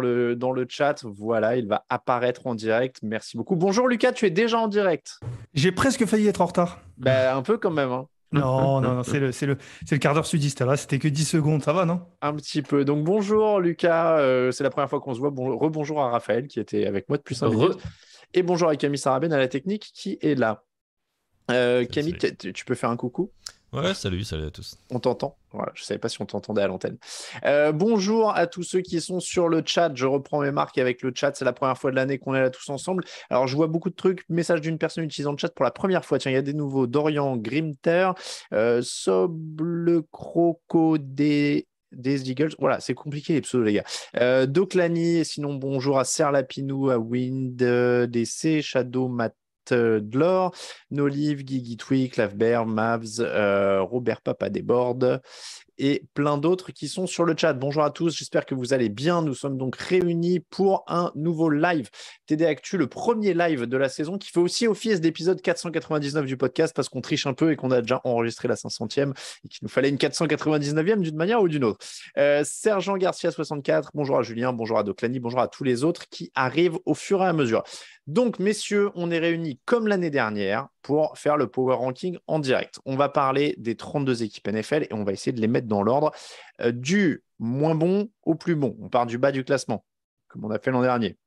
le, dans le chat. Voilà, il va apparaître en direct. Merci beaucoup. Bonjour Lucas, tu es déjà en direct. J'ai presque failli être en retard. Bah, un peu quand même. Hein. Non, non, non, c'est le, le, le quart d'heure sudiste. Là, c'était que 10 secondes, ça va, non Un petit peu. Donc, bonjour Lucas, euh, c'est la première fois qu'on se voit. Bon, Rebonjour à Raphaël qui était avec moi depuis 5 minutes. Et bonjour à Camille Sarabène à la technique qui est là. Euh, Camille, tu peux faire un coucou Ouais, salut, salut à tous. On t'entend. je ne savais pas si on t'entendait à l'antenne. Euh, bonjour à tous ceux qui sont sur le chat. Je reprends mes marques avec le chat. C'est la première fois de l'année qu'on est là tous ensemble. Alors, je vois beaucoup de trucs. Message d'une personne utilisant le chat pour la première fois. Tiens, il y a des nouveaux. Dorian Grimter, euh, Soble croco des Eagles. Voilà, c'est compliqué les pseudos, les gars. Euh, et sinon bonjour à Serlapinou, Lapinou, à Wind, DC, Shadow Mat de euh, l'or, Nolive, Guigui Twig, Clavbert, Mavs, euh, Robert Papa Desbordes et plein d'autres qui sont sur le chat. Bonjour à tous, j'espère que vous allez bien. Nous sommes donc réunis pour un nouveau live TD Actu, le premier live de la saison qui fait aussi office d'épisode 499 du podcast parce qu'on triche un peu et qu'on a déjà enregistré la 500e et qu'il nous fallait une 499e d'une manière ou d'une autre. Euh, Sergent Garcia 64, bonjour à Julien, bonjour à Doclani, bonjour à tous les autres qui arrivent au fur et à mesure. Donc, messieurs, on est réunis comme l'année dernière pour faire le power ranking en direct. On va parler des 32 équipes NFL et on va essayer de les mettre dans l'ordre euh, du moins bon au plus bon. On part du bas du classement, comme on a fait l'an dernier.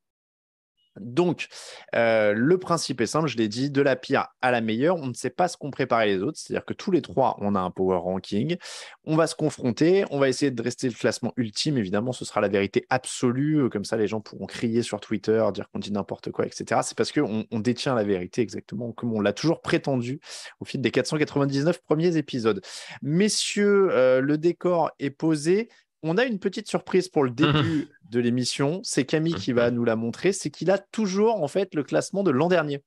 Donc, euh, le principe est simple, je l'ai dit, de la pire à la meilleure, on ne sait pas ce qu'on prépare les autres, c'est-à-dire que tous les trois, on a un power ranking, on va se confronter, on va essayer de rester le classement ultime, évidemment, ce sera la vérité absolue, euh, comme ça les gens pourront crier sur Twitter, dire qu'on dit n'importe quoi, etc. C'est parce qu'on on détient la vérité exactement comme on l'a toujours prétendu au fil des 499 premiers épisodes. Messieurs, euh, le décor est posé, on a une petite surprise pour le début de l'émission. C'est Camille qui va nous la montrer. C'est qu'il a toujours en fait le classement de l'an dernier.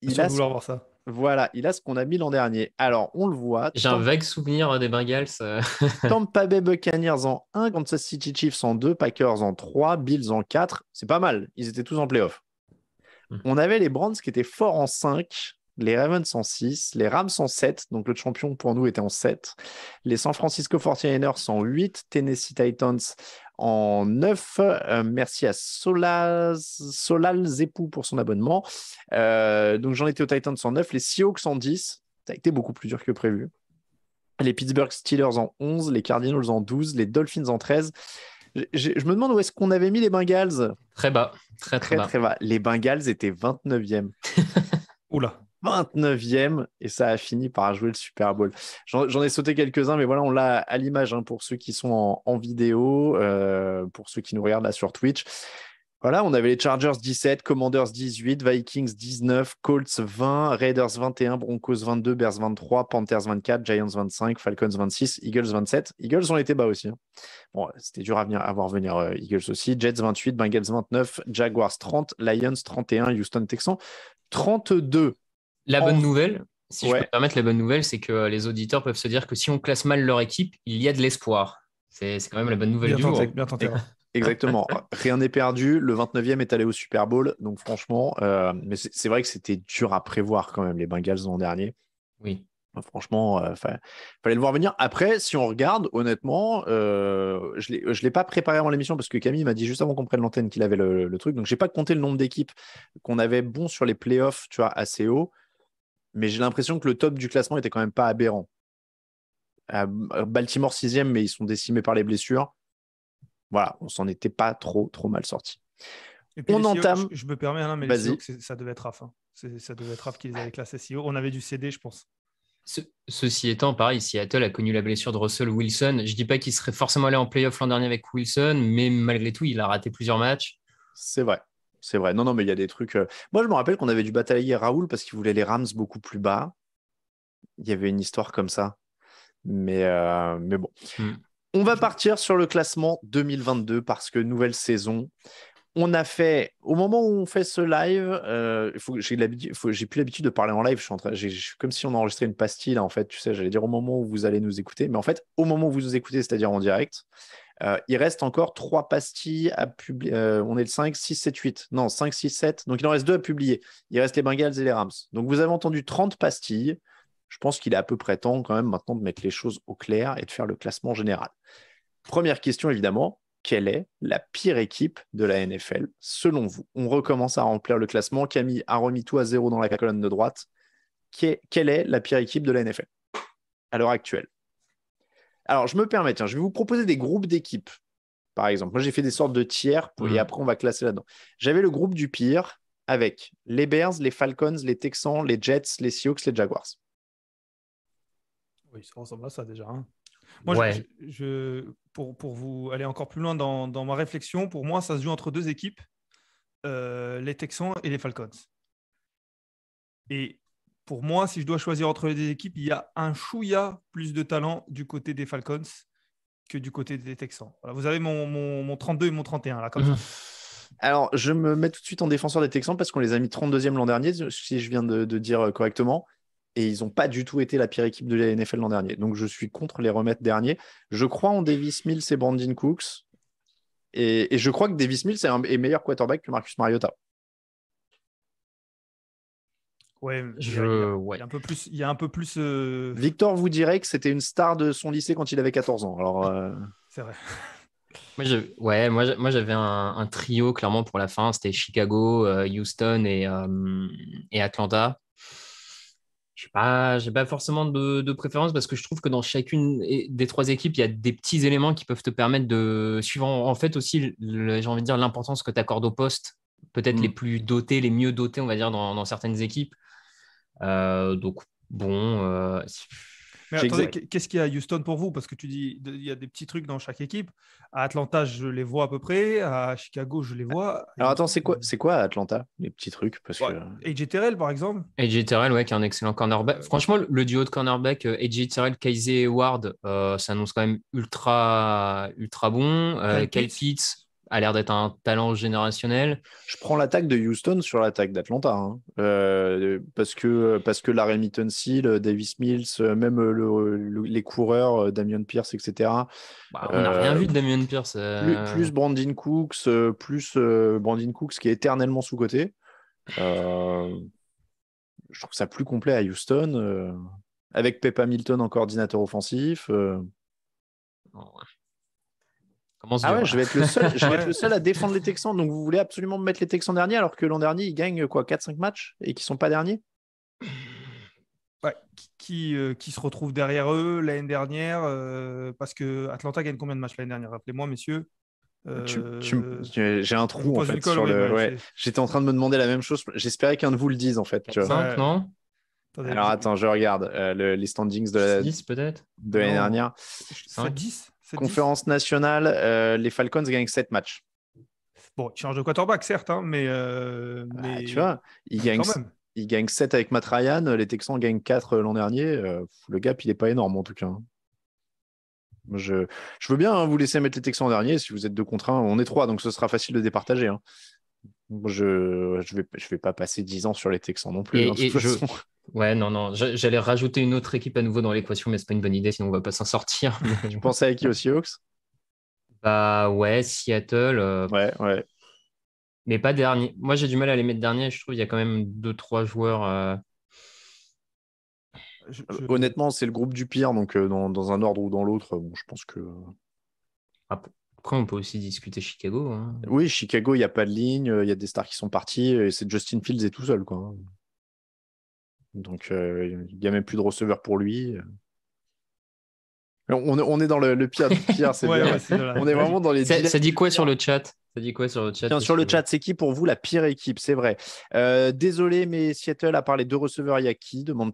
Il a voir ça. Voilà, il a ce qu'on a mis l'an dernier. Alors, on le voit. J'ai un vague souvenir des Bengals. Euh. Tampa Bay Buccaneers en 1, Kansas City Chiefs en 2, Packers en 3, Bills en 4. C'est pas mal. Ils étaient tous en playoff. Hmm. On avait les Brands qui étaient forts en 5, les Ravens sont 6, les Rams sont 7, donc le champion pour nous était en 7. Les San Francisco 49ers sont 8, Tennessee Titans en 9. Euh, merci à Solal, Solal Zepou pour son abonnement. Euh, donc j'en étais aux Titans en 9, les Seahawks en 10. Ça a été beaucoup plus dur que prévu. Les Pittsburgh Steelers en 11, les Cardinals en 12, les Dolphins en 13. Je, me demande où est-ce qu'on avait mis les Bengals. Très bas, très très, très, bas. très bas. Les Bengals étaient 29e. Oula. 29e et ça a fini par jouer le Super Bowl. J'en ai sauté quelques-uns, mais voilà, on l'a à l'image hein, pour ceux qui sont en, vidéo, euh, pour ceux qui nous regardent là sur Twitch. Voilà, on avait les Chargers 17, Commanders 18, Vikings 19, Colts 20, Raiders 21, Broncos 22, Bears 23, Panthers 24, Giants 25, Falcons 26, Eagles 27. Eagles ont été bas aussi. Hein. Bon, c'était dur à, venir, voir venir euh, Eagles aussi. Jets 28, Bengals 29, Jaguars 30, Lions 31, Houston Texans 32. La bonne nouvelle, si je peux me permettre, la bonne nouvelle, c'est que euh, les auditeurs peuvent se dire que si on classe mal leur équipe, il y a de l'espoir. C'est quand même la bonne nouvelle du jour. Exactement. Rien n'est perdu. Le 29e est allé au Super Bowl. Donc, franchement, euh, mais c'est vrai que c'était dur à prévoir quand même, les Bengals l'an dernier. Oui. Euh, franchement, il fallait le voir venir. Après, si on regarde, honnêtement, je ne l'ai pas préparé avant l'émission parce que Camille m'a dit juste avant qu'on prenne l'antenne qu'il avait le, truc. Donc, je n'ai pas compté le nombre d'équipes qu'on avait bon sur les playoffs, tu vois, assez haut mais j'ai l'impression que le top du classement était quand même pas aberrant. Euh, Baltimore 6 mais ils sont décimés par les blessures. Voilà, on s'en était pas trop, trop mal sorti. On entame. Je, me permets, mais ça devait être raf. Hein. Ça devait être raf qu'ils avaient classé haut. On avait du CD, je pense. ceci étant, pareil, Seattle a connu la blessure de Russell Wilson. Je dis pas qu'il serait forcément allé en playoff l'an dernier avec Wilson, mais malgré tout, il a raté plusieurs matchs. C'est vrai c'est vrai. Non, non, mais il y a des trucs. Euh, moi, je me rappelle qu'on avait dû batailler Raoul parce qu'il voulait les Rams beaucoup plus bas. Il y avait une histoire comme ça. Mais, euh, mais bon. Hmm. On va partir sur le classement 2022 parce que nouvelle saison. On a fait, au moment où on fait ce live, euh, j'ai plus l'habitude de parler en live, je suis, je suis comme si on enregistrait une pastille, en fait, tu sais, j'allais dire au moment où vous allez nous écouter, mais en fait, au moment où vous nous écoutez, c'est-à-dire en direct, euh, il reste encore trois pastilles à publier. Euh, on est le 5, 6, 7, 8. Non, 5, 6, 7. Donc il en reste deux à publier. Il reste les Bengals et les Rams. Donc vous avez entendu 30 pastilles. Je pense qu'il est à peu près temps quand même maintenant de mettre les choses au clair et de faire le classement général. Première question évidemment, quelle est la pire équipe de la NFL selon vous On recommence à remplir le classement. Camille a remis tout à zéro dans la colonne de droite. quelle est la pire équipe de la NFL à l'heure actuelle alors, je me permets, tiens, je vais vous proposer des groupes d'équipes, par exemple. Moi, j'ai fait des sortes de tiers et mhm. après, on va classer là-dedans. J'avais le groupe du pire avec les Bears, les Falcons, les Texans, les Jets, les Sioux, les Jaguars. Oui, ça ressemble à ça déjà. Hein. Moi, je, pour, vous aller encore plus loin dans, ma réflexion, pour moi, ça se joue entre deux équipes, euh, les Texans et les Falcons. Et pour moi, si je dois choisir entre les deux équipes, il y a un chouïa plus de talent du côté des Falcons que du côté des Texans. vous avez mon, 32 et mon 31 là, comme ça. Alors, je me mets tout de suite en défenseur des Texans parce qu'on les a mis 32e l'an dernier, si je viens de, dire euh, correctement. Et ils n'ont pas du tout été la pire équipe de la NFL l'an dernier. Donc, je suis contre les remettre dernier. Je crois en Davis Mills et Brandon Cooks. Et, je crois que Davis Mills est, un, meilleur quarterback que Marcus Mariota. Ouais, je, il, un peu plus. Euh, Victor vous dirait que c'était une star de son lycée quand il avait 14 ans. Alors, euh, c'est vrai. Moi, ouais, moi, j'avais un, trio clairement pour la fin. C'était Chicago, euh, Houston et, et Atlanta. Je n'ai pas, forcément de, préférence parce que je trouve que dans chacune des trois équipes, il y a des petits éléments qui peuvent te permettre de, suivant en fait aussi, j'ai envie de dire, l'importance que tu accordes au poste, peut-être mm. les plus dotés, les mieux dotés, on va dire, dans certaines équipes euh, donc, bon. Euh, Mais attendez, qu'est-ce qu'il y a à Houston pour vous Parce que tu dis, il y a des petits trucs dans chaque équipe. À Atlanta, je les vois à peu près. À Chicago, je les vois. Alors attends, c'est quoi, euh, c'est quoi à Atlanta Les petits trucs parce que... AJ Terrell, par exemple. AJ Terrell, ouais, qui est un excellent cornerback. Franchement, le duo de cornerback, AJ Terrell, et Ward, s'annonce quand même ultra, ultra bon. Kyle Pitts, a l'air d'être un talent générationnel. Je prends l'attaque de Houston sur l'attaque d'Atlanta, hein. euh, parce que parce que la Seal, Davis Mills, même le, les coureurs, euh, Damien Pierce, etc. Bah, on n'a rien euh, vu de Damien Pierce. Plus, plus, Brandon Cooks, plus Brandon Cooks qui est éternellement sous côté. je trouve ça plus complet à Houston, avec Peppa Milton en coordinateur offensif. Ah je vais, être le seul, à défendre les Texans. Donc vous voulez absolument mettre les Texans derniers alors que l'an dernier, ils gagnent quoi 4-5 matchs et qu'ils sont pas derniers ouais, qui, euh, se retrouvent derrière eux l'année dernière euh, Parce que Atlanta gagne combien de matchs l'année dernière Rappelez-moi, messieurs. Euh, j'ai un trou en fait. Sur le... J'étais en train de me demander la même chose. J'espérais qu'un de vous le dise en fait. 5, non Alors attends, je regarde les standings de la... 10 peut-être De l'année dernière. 10 Conférence nationale, euh, les Falcons gagnent 7 matchs. Bon, ils changent de quarterback, certes, hein, euh, bah, mais, Tu vois, ils gagnent, il gagne 7 avec Matt Ryan, les Texans gagnent 4 euh, l'an dernier. le gap, il n'est pas énorme en tout cas. Hein. Je, veux bien hein, vous laisser mettre les Texans en dernier. Si vous êtes deux contre 1, on est 3, donc ce sera facile de départager. Je ne vais, je vais, pas passer 10 ans sur les Texans non plus. Ouais, non, non. J'allais rajouter une autre équipe à nouveau dans l'équation, mais c'est pas une bonne idée, sinon on ne va pas s'en sortir. tu pensais à qui aussi, Hawks Bah ouais, Seattle. Euh, ouais, ouais. Mais pas dernier. Moi, j'ai du mal à les mettre dernier. Je trouve qu'il y a quand même deux, trois joueurs. Euh, euh, honnêtement, c'est le groupe du pire. Donc, dans, un ordre ou dans l'autre, je pense que. Après, on peut aussi discuter Chicago. Hein. Oui, Chicago, il n'y a pas de ligne. Il y a des stars qui sont partis. Et c'est Justin Fields et tout seul, quoi. Hein. Donc, euh, il n'y a même plus de receveur pour lui. On, on est dans le, le pire du pire, c'est bien. On est vraiment dans les. ça dit quoi sur le chat ça dit quoi sur le chat sur le chat, c'est qui pour vous la pire équipe C'est vrai. Euh, désolé, mais Seattle, a parlé de deux receveurs, il y a qui demande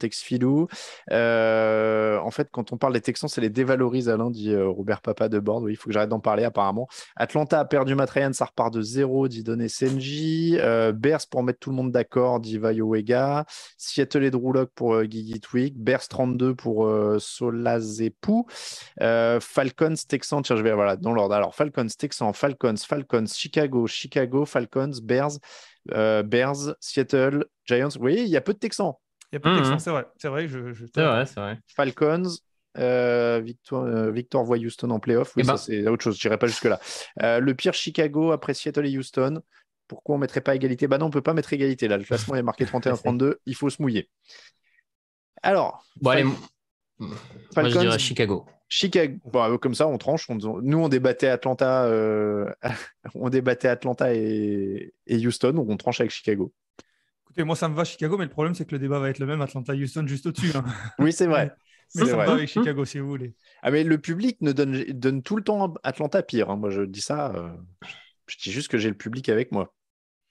Euh, en fait, quand on parle des Texans, c'est les dévalorise, Alain, dit euh, Robert Papa de Borde. Oui, il faut que j'arrête d'en parler, apparemment. Atlanta a perdu Matrayan, ça repart de zéro, dit Don Senji. Euh, pour mettre tout le monde d'accord, dit Vayowega. Seattle et Drouloc pour euh, Gigi Twig. Bears 32 pour Solazepou. Falcons, Texans, tiens, je vais, voilà, dans l'ordre. Alors, Falcons, Texans, Falcons, Falcons. Chicago, Chicago, Falcons, Bears, euh, Bears, Seattle, Giants. oui il y a peu de Texans. Il y a peu de hmm. Texans, c'est vrai. C'est vrai Falcons. Euh, Victor euh, Victor voit Houston en playoff. Oui, eh ben. c'est autre chose. Je dirais pas jusque-là. le pire, Chicago, après Seattle et Houston. Pourquoi on ne mettrait pas égalité Bah non, on ne peut pas mettre égalité. Là, le classement est marqué 31-32. il faut se mouiller. Alors. allez, Falcons, Chicago. Chicago. Euh, comme ça, on tranche. nous, on débattait Atlanta, euh, on débattait Atlanta et... Houston, donc on tranche avec Chicago. Écoutez, moi, ça me va Chicago, mais le problème, c'est que le débat va être le même Atlanta-Houston juste au-dessus. Hein. oui, c'est vrai. mais ça va avec Chicago, si vous voulez. Ah, mais le public ne donne, donne tout le temps Atlanta pire. Hein. Moi, je dis ça. Euh, je dis juste que j'ai le public avec moi.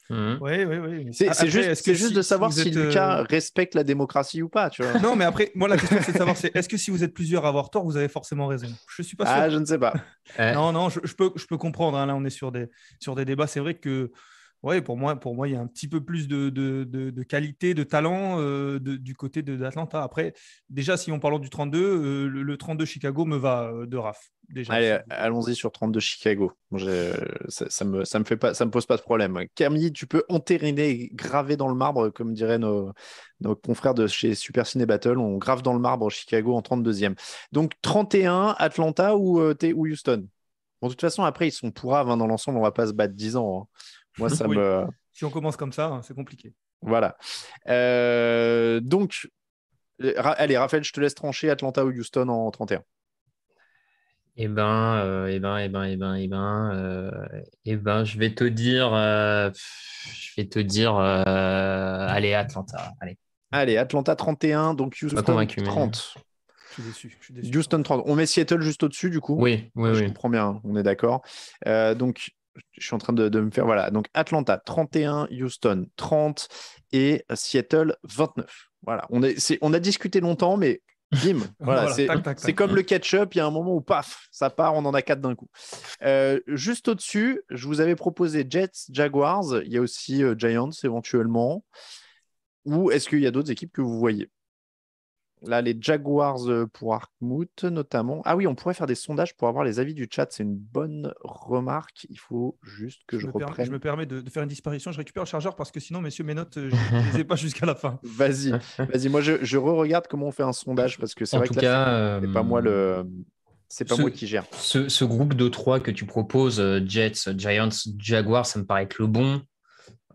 Mmh. Oui, oui, oui. C'est juste, de savoir si Lucas euh, respecte la démocratie ou pas, Non, mais après, moi, la question, c'est de savoir, est-ce que si vous êtes plusieurs à avoir tort, vous avez forcément raison Je suis pas sûr. Ah, je ne sais pas. Euh. non, non, je, peux, je peux comprendre. Hein. là, on est sur des, sur des débats. C'est vrai que oui, pour moi, pour moi, il y a un petit peu plus de, qualité, de talent euh, du côté d'Atlanta. Après, déjà, si on parle du 32, euh, le, 32 Chicago me va euh, de raf. Allez, allons-y sur 32 Chicago. Ça, ne me, fait pas, ça me pose pas de problème. Camille, tu peux entériner, graver dans le marbre, comme diraient nos, confrères de chez Super Ciné Battle. On grave dans le marbre Chicago en 32e. Donc 31, Atlanta ou, ou Houston de toute façon, après, ils sont pourraves hein, dans l'ensemble, on va pas se battre 10 ans. Hein. Moi, ça me. Si on commence comme ça, hein, c'est compliqué. Voilà. Euh, donc, allez, Raphaël, je te laisse trancher Atlanta ou Houston en 31. Eh ben, euh, eh ben, eh ben, eh ben, eh ben, euh, eh ben, je vais te dire, je vais te dire, allez Atlanta, allez. Allez, Atlanta 31, donc Houston 30. Je suis déçu, Houston 30. On met Seattle juste au-dessus, du coup. Oui, oui, je comprends bien, on est d'accord. donc, je suis en train de, me faire. Voilà. Donc Atlanta 31, Houston 30 et Seattle 29. Voilà. On, est, on a discuté longtemps, mais bim. Voilà, c'est comme mm. le catch-up. Il y a un moment où paf, ça part, on en a quatre d'un coup. Euh, juste au-dessus, je vous avais proposé Jets, Jaguars. Il y a aussi euh, Giants éventuellement. Ou est-ce qu'il y a d'autres équipes que vous voyez Là, les Jaguars euh, pour Arkmout, notamment. Ah oui, on pourrait faire des sondages pour avoir les avis du chat. C'est une bonne remarque. Il faut juste que je, je reprenne. je me permets de, faire une disparition. Je récupère le chargeur parce que sinon, messieurs, mes notes, euh, je ne les ai pas jusqu'à la fin. Vas-y, vas-y. Moi, je, re-regarde comment on fait un sondage parce que c'est vrai que là, c'est pas moi le. Euh, c'est pas moi qui gère. Ce, groupe de trois que tu proposes, Jets, Giants, Jaguars, ça me paraît que le bon.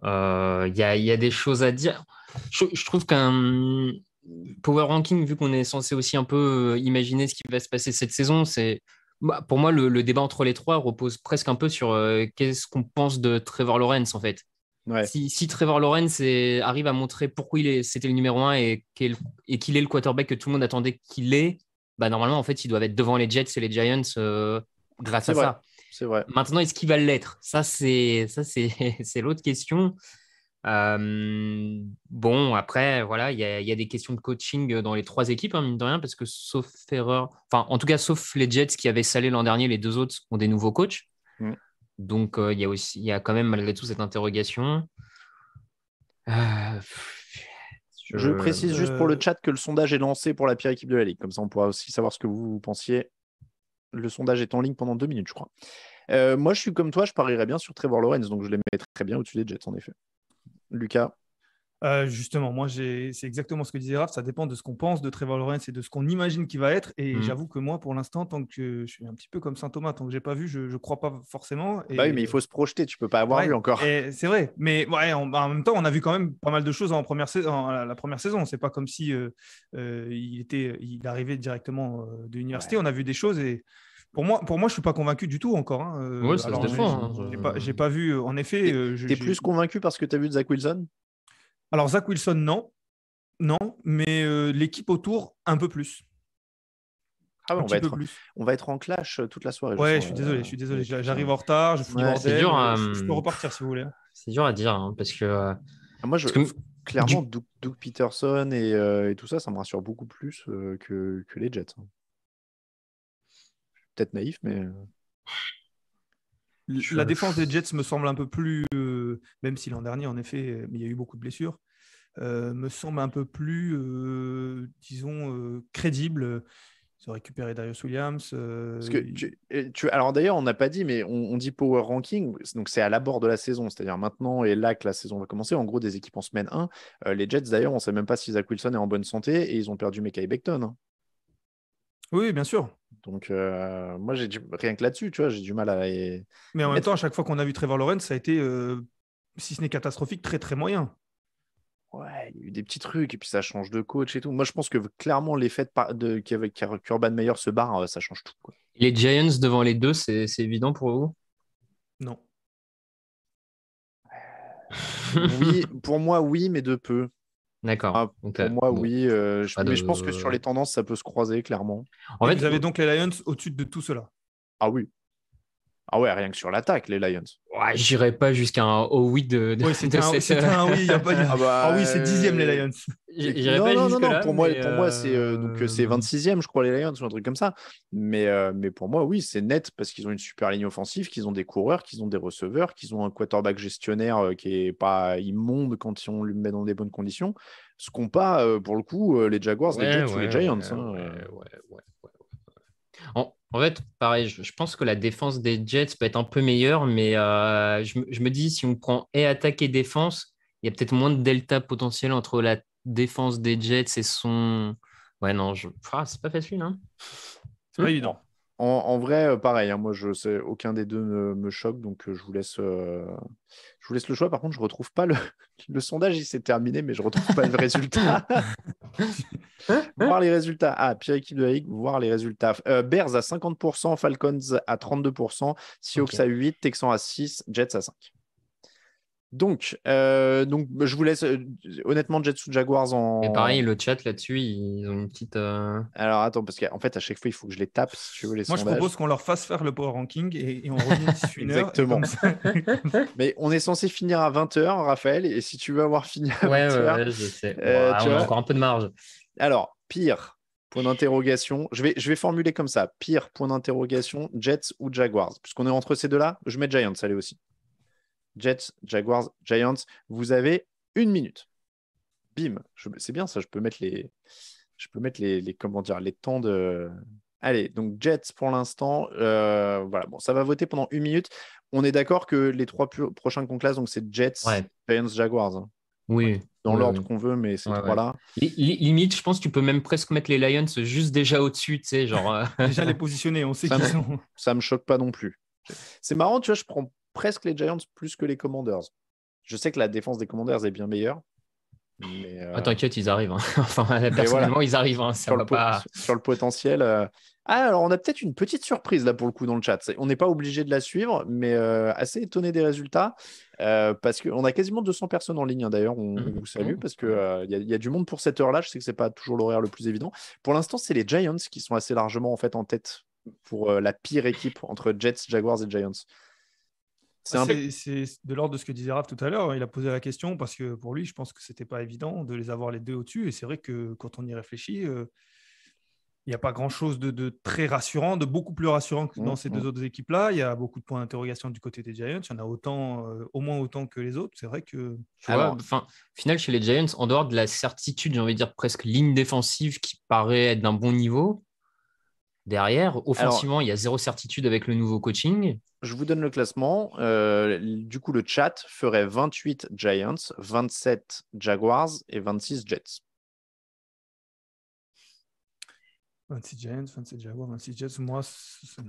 Il y, a, des choses à dire. je trouve qu'un power ranking, vu qu'on est censé aussi un peu euh, imaginer ce qui va se passer cette saison, c'est bah, pour moi le, débat entre les trois repose presque un peu sur euh, qu'est-ce qu'on pense de Trevor Lawrence en fait. Si, Trevor Lawrence arrive à montrer pourquoi il c'était le numéro un et qu'il est le quarterback que tout le monde attendait qu'il est, bah normalement en fait ils doivent être devant les Jets et les Giants euh, grâce à ça. c'est vrai. Maintenant est-ce qu'il va l'être Ça c'est ça c'est l'autre question bon, après, voilà, il y, a des questions de coaching euh, dans les trois équipes, hein, mine de rien, parce que sauf erreur, enfin, en tout cas, sauf les Jets qui avaient salé l'an dernier, les deux autres ont des nouveaux coachs. Mm. Donc, euh, il y a aussi, y a quand même malgré tout cette interrogation. Euh, je... précise juste pour le chat que le sondage est lancé pour la pire équipe de la ligue. Comme ça, on pourra aussi savoir ce que vous, vous pensiez. Le sondage est en ligne pendant deux minutes, je crois. moi, je suis comme toi, je parierais bien sur Trevor Lawrence, donc je les très bien au-dessus des Jets, en effet. Lucas euh, justement, moi, c'est exactement ce que disait Raph. Ça dépend de ce qu'on pense de Trevor Lawrence et de ce qu'on imagine qu'il va être. Et mm. j'avoue que moi, pour l'instant, tant que je suis un petit peu comme Saint Thomas, tant que je n'ai pas vu, je, ne crois pas forcément. Et... Bah oui, mais il faut se projeter. Tu peux pas avoir vu encore. C'est vrai. Mais ouais, en même temps, on a vu quand même pas mal de choses en première saison. la, première saison, c'est pas comme si euh, euh, il était, il arrivait directement de l'université. On a vu des choses et pour moi, pour moi, je suis pas convaincu du tout encore. Hein, euh, oui, ça défend. J'ai hein, pas, pas, pas, vu. Euh, en effet, tu es euh, plus convaincu parce que tu as vu Zach Wilson Alors Zach Wilson, non, non, mais l'équipe autour un peu plus. Ah on, va être, on va être en clash toute la soirée. Ouais, je, suis désolé, je suis désolé. J'arrive en retard, je Je peux repartir si vous voulez. C'est dur à dire hein, parce que. Ah, moi, je, clairement, Doug, Peterson et, tout ça, ça me rassure beaucoup plus que les Jets peut-être naïf, mais. Euh, la défense des Jets me semble un peu plus, euh, même si l'an dernier, en effet, euh, il y a eu beaucoup de blessures, me semble un peu plus, disons, crédible. Ils ont récupéré Darius Williams. que tu, alors d'ailleurs, on n'a pas dit, mais on, dit power ranking, donc c'est à l'abord de la saison, c'est-à-dire maintenant et là que la saison va commencer. En gros, des équipes en semaine 1. les Jets, d'ailleurs, on ne sait même pas si Zach Wilson est en bonne santé et ils ont perdu Mekai Beckton. Hein. Oui, bien sûr. Donc, euh, moi, j'ai rien que là-dessus, tu vois, j'ai du mal à. Mais en même temps, à chaque fois qu'on a vu Trevor Lawrence, ça a été, euh, si ce n'est catastrophique, très très moyen. Ouais, il y a eu des petits trucs, et puis ça change de coach et tout. Moi, je pense que clairement, l'effet de, avec Meyer se barre, euh, ça change tout. Les Giants devant les deux, c'est évident pour vous Non. oui, pour moi, oui, mais de peu. D'accord. Ah, pour euh, moi, oui. Euh, mais je pense que sur les tendances, ça peut se croiser, clairement. En fait, vous avez donc les Lions au-dessus de tout cela. Ah oui. Ah ouais, rien que sur l'attaque, les Lions. Ouais, j'irai pas jusqu'à un oh oui de. de oui, c'était un, un, a pas, ah, bah, ah, oui, c'est dixième les euh, Lions. Non, non, non, pour moi, pour moi c'est euh, donc 26e, euh, je crois, les Lions ou un truc comme ça. Mais, mais pour moi, oui, c'est net parce qu'ils ont une super ligne offensive, qu'ils ont des coureurs, qu'ils ont des receveurs, qu'ils ont un quarterback gestionnaire qui est pas immonde quand on lui met dans des bonnes conditions. Ce qu'ont pas, pour le coup, les Jaguars, les Jets les Giants. Ouais, hein, en fait, pareil, je, pense que la défense des Jets peut être un peu meilleure, mais euh, je, me dis, si on prend et attaque et défense, il y a peut-être moins de delta potentiel entre la défense des Jets et son. Ouais, non, je... Ah, c'est pas facile. Hein. C'est pas évident. En, vrai, euh, pareil, hein, moi, je sais, aucun des deux ne me choque, donc euh, je vous, laisse, euh, je vous laisse le choix. Par contre, je ne retrouve pas le, sondage, il s'est terminé, mais je ne retrouve pas le résultat. voir les résultats. Ah, pire équipe de la Ligue, voir les résultats. Bears à 50%, Falcons à 32%, Seahawks à 8%, Texans à 6%, Jets à 5%. Donc, euh, donc, bah, je vous laisse euh, honnêtement Jets ou Jaguars en. Et pareil, le chat là-dessus, ils ont une petite. Euh, Alors attends, parce qu'en fait, à chaque fois, il faut que je les tape si tu veux les Moi, je propose qu'on leur fasse faire le power ranking et, on revient d'ici une heure. Exactement. Mais on est censé finir à 20h, Raphaël, et si tu veux avoir fini à 20h. Ouais, je sais. on a encore un peu de marge. Alors, pire, point d'interrogation. Je vais, je vais formuler comme ça pire, point d'interrogation, Jets ou Jaguars. Puisqu'on est entre ces deux-là, je mets Giants, allez aussi. Jets, Jaguars, Giants. Vous avez une minute. Bim. C'est bien ça, je peux mettre les. Je peux mettre les, les comment dire, les temps de. Allez, donc Jets pour l'instant. Euh, voilà, bon, ça va voter pendant une minute. On est d'accord que les trois prochains qu'on classe, donc c'est Jets, Giants, Jaguars. Hein. Oui. Dans l'ordre qu'on veut, mais ces trois-là. Limite, je pense que tu peux même presque mettre les Lions juste déjà au-dessus, tu sais, genre. Euh. déjà les positionner, on sait qu'ils sont. Ça me choque pas non plus. C'est marrant, tu vois, je prends presque les Giants plus que les Commanders. Je sais que la défense des Commanders est bien meilleure. Mais euh, ah, t'inquiète, ils arrivent. Hein. enfin, personnellement, ils arrivent. Hein, sur, le potentiel. Euh. Ah, alors on a peut-être une petite surprise là pour le coup dans le chat. On n'est pas obligé de la suivre, mais euh, assez étonné des résultats parce qu'on a quasiment 200 personnes en ligne. Hein, d'ailleurs, on, mhm. vous salue mhm. parce qu'il il y, a du monde pour cette heure-là. Je sais que c'est pas toujours l'horaire le plus évident. Pour l'instant, c'est les Giants qui sont assez largement en fait en tête pour la pire équipe entre Jets, Jaguars et Giants. C'est de l'ordre de ce que disait Raph tout à l'heure. Hein. Il a posé la question parce que pour lui, je pense que ce c'était pas évident de les avoir les deux au-dessus. Et c'est vrai que quand on y réfléchit, euh, il n'y a pas grand-chose de, très rassurant, de beaucoup plus rassurant que dans mmh, ces mmh. deux autres équipes-là. Il y a beaucoup de points d'interrogation du côté des Giants. Il y en a autant, euh, au moins autant que les autres. C'est vrai que. final chez les Giants, en dehors de la certitude, j'ai envie de dire presque ligne défensive qui paraît être d'un bon niveau, derrière. Offensivement, il y a zéro certitude avec le nouveau coaching. Je vous donne le classement. Euh, du coup, le chat ferait 28 Giants, 27 Jaguars et 26 Jets. 26 Giants, 27 Jaguars, 26 Jets. Moi,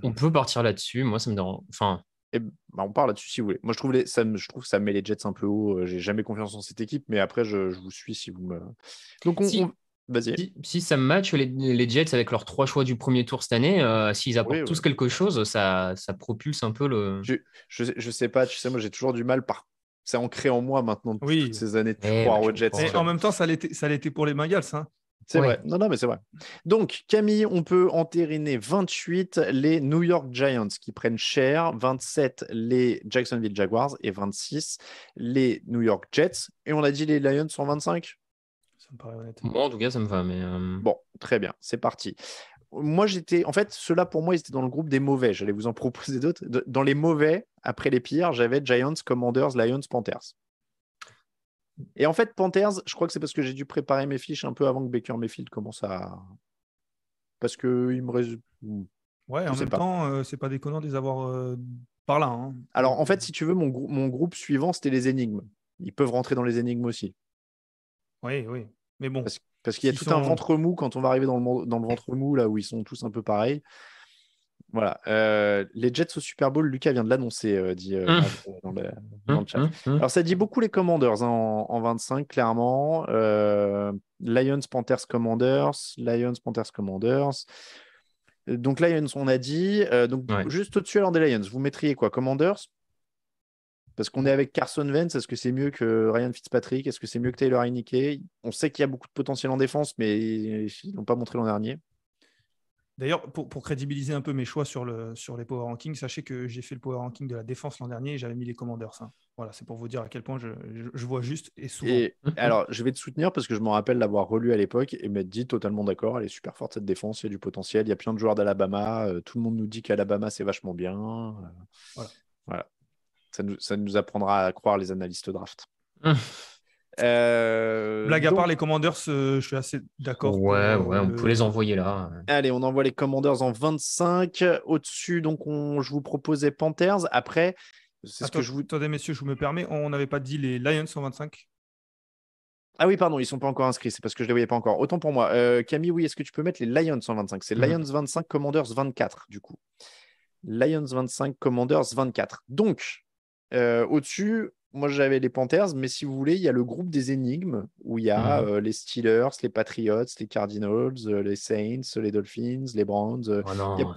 on peut partir là-dessus. Moi, ça me donne. Enfin. Et eh ben, on part là-dessus si vous voulez. Moi, je trouve, ça, je trouve que ça met les Jets un peu haut. Euh, j'ai jamais confiance en cette équipe, mais après, je, vous suis si vous me. Donc, on si, si, ça match les, les, Jets avec leurs trois choix du premier tour cette année, euh, s'ils apportent tous quelque chose, ça, ça propulse un peu le. Je, sais pas, tu sais, moi j'ai toujours du mal par c'est ancré en moi maintenant toutes ces années de croire eh, aux Jets. en même temps, ça l'était pour les Bengals. Hein. C'est vrai. Non, non, mais c'est vrai. Donc, Camille, on peut entériner 28 les New York Giants qui prennent cher, 27 les Jacksonville Jaguars et 26 les New York Jets. Et on a dit les Lions sont 25 moi, en tout cas, ça me va. Mais euh, Bon, très bien, c'est parti. Moi, j'étais. En fait, ceux-là, pour moi, ils étaient dans le groupe des mauvais. J'allais vous en proposer d'autres. Dans les mauvais, après les pires, j'avais Giants, Commanders, Lions, Panthers. Et en fait, Panthers, je crois que c'est parce que j'ai dû préparer mes fiches un peu avant que Baker Mayfield commence à. Parce que il me reste. Hmm, ouais, en même temps, euh, c'est pas déconnant de les avoir euh, par là. Hein. Alors, en fait, si tu veux, mon, mon groupe suivant, c'était les énigmes. Ils peuvent rentrer dans les énigmes aussi. Oui, oui bon. Parce, qu'il y a tout un ventre mou quand on va arriver dans le, dans le ventre mou, là où ils sont tous un peu pareils. Voilà. Euh, les Jets au Super Bowl, Lucas vient de l'annoncer, euh, dit euh, hum. dans, le, hum, chat. Hum, alors, ça dit beaucoup les Commanders hein, en, 25, clairement. Lions, Panthers, Commanders. Lions, Panthers, Commanders. Donc, Lions, on a dit. donc, juste au-dessus alors des Lions, vous mettriez quoi Commanders, parce qu'on est avec Carson Vance, est-ce que c'est mieux que Ryan Fitzpatrick Est-ce que c'est mieux que Taylor Heineke On sait qu'il y a beaucoup de potentiel en défense, mais ils l'ont pas montré l'an dernier. D'ailleurs, pour, crédibiliser un peu mes choix sur, le, sur les power rankings, sachez que j'ai fait le power ranking de la défense l'an dernier et j'avais mis les commanders. Hein. Voilà, c'est pour vous dire à quel point je, vois juste et souvent. alors, je vais te soutenir parce que je m'en rappelle l'avoir relu à l'époque et m'être dit totalement d'accord, elle est super forte cette défense, il y a du potentiel, il y a plein de joueurs d'Alabama, euh, tout le monde nous dit qu'Alabama c'est vachement bien. Euh, voilà. voilà. Ça nous, ça nous, apprendra à croire les analystes draft. Mmh. Euh, Blague à part, les Commanders, je suis assez d'accord. Ouais, ouais, on euh, peut les envoyer là. Allez, on envoie les Commanders en 25. Au-dessus, donc, je vous proposais Panthers. Après, c'est ce que je vous. Attendez, messieurs, je vous me permets, on n'avait pas dit les Lions en 25. Ah oui, pardon, ils sont pas encore inscrits, c'est parce que je les voyais pas encore. Autant pour moi. Euh, Camille, oui, est-ce que tu peux mettre les Lions en 25 C'est mmh. Lions 25, Commanders 24, du coup. Lions 25, Commanders 24. Donc, euh, au-dessus, moi j'avais les Panthers, mais si vous voulez, il y a le groupe des énigmes où il y a mhm. euh, les Steelers, les Patriots, les Cardinals, euh, les Saints, les Dolphins, les Browns.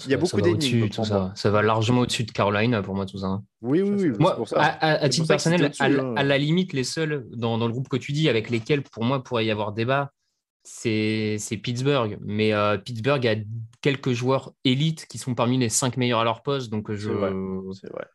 il y a, beaucoup d'énigmes. Ça. ça. va largement au-dessus de Caroline pour moi tout ça. Hein. Oui, oui, oui. Moi, À, titre personnel, hein. à, la limite, les seuls dans, le groupe que tu dis avec lesquels pour moi pourrait y avoir débat, c'est Pittsburgh. Mais Pittsburgh a quelques joueurs élites qui sont parmi les cinq meilleurs à leur poste, donc je. C'est vrai.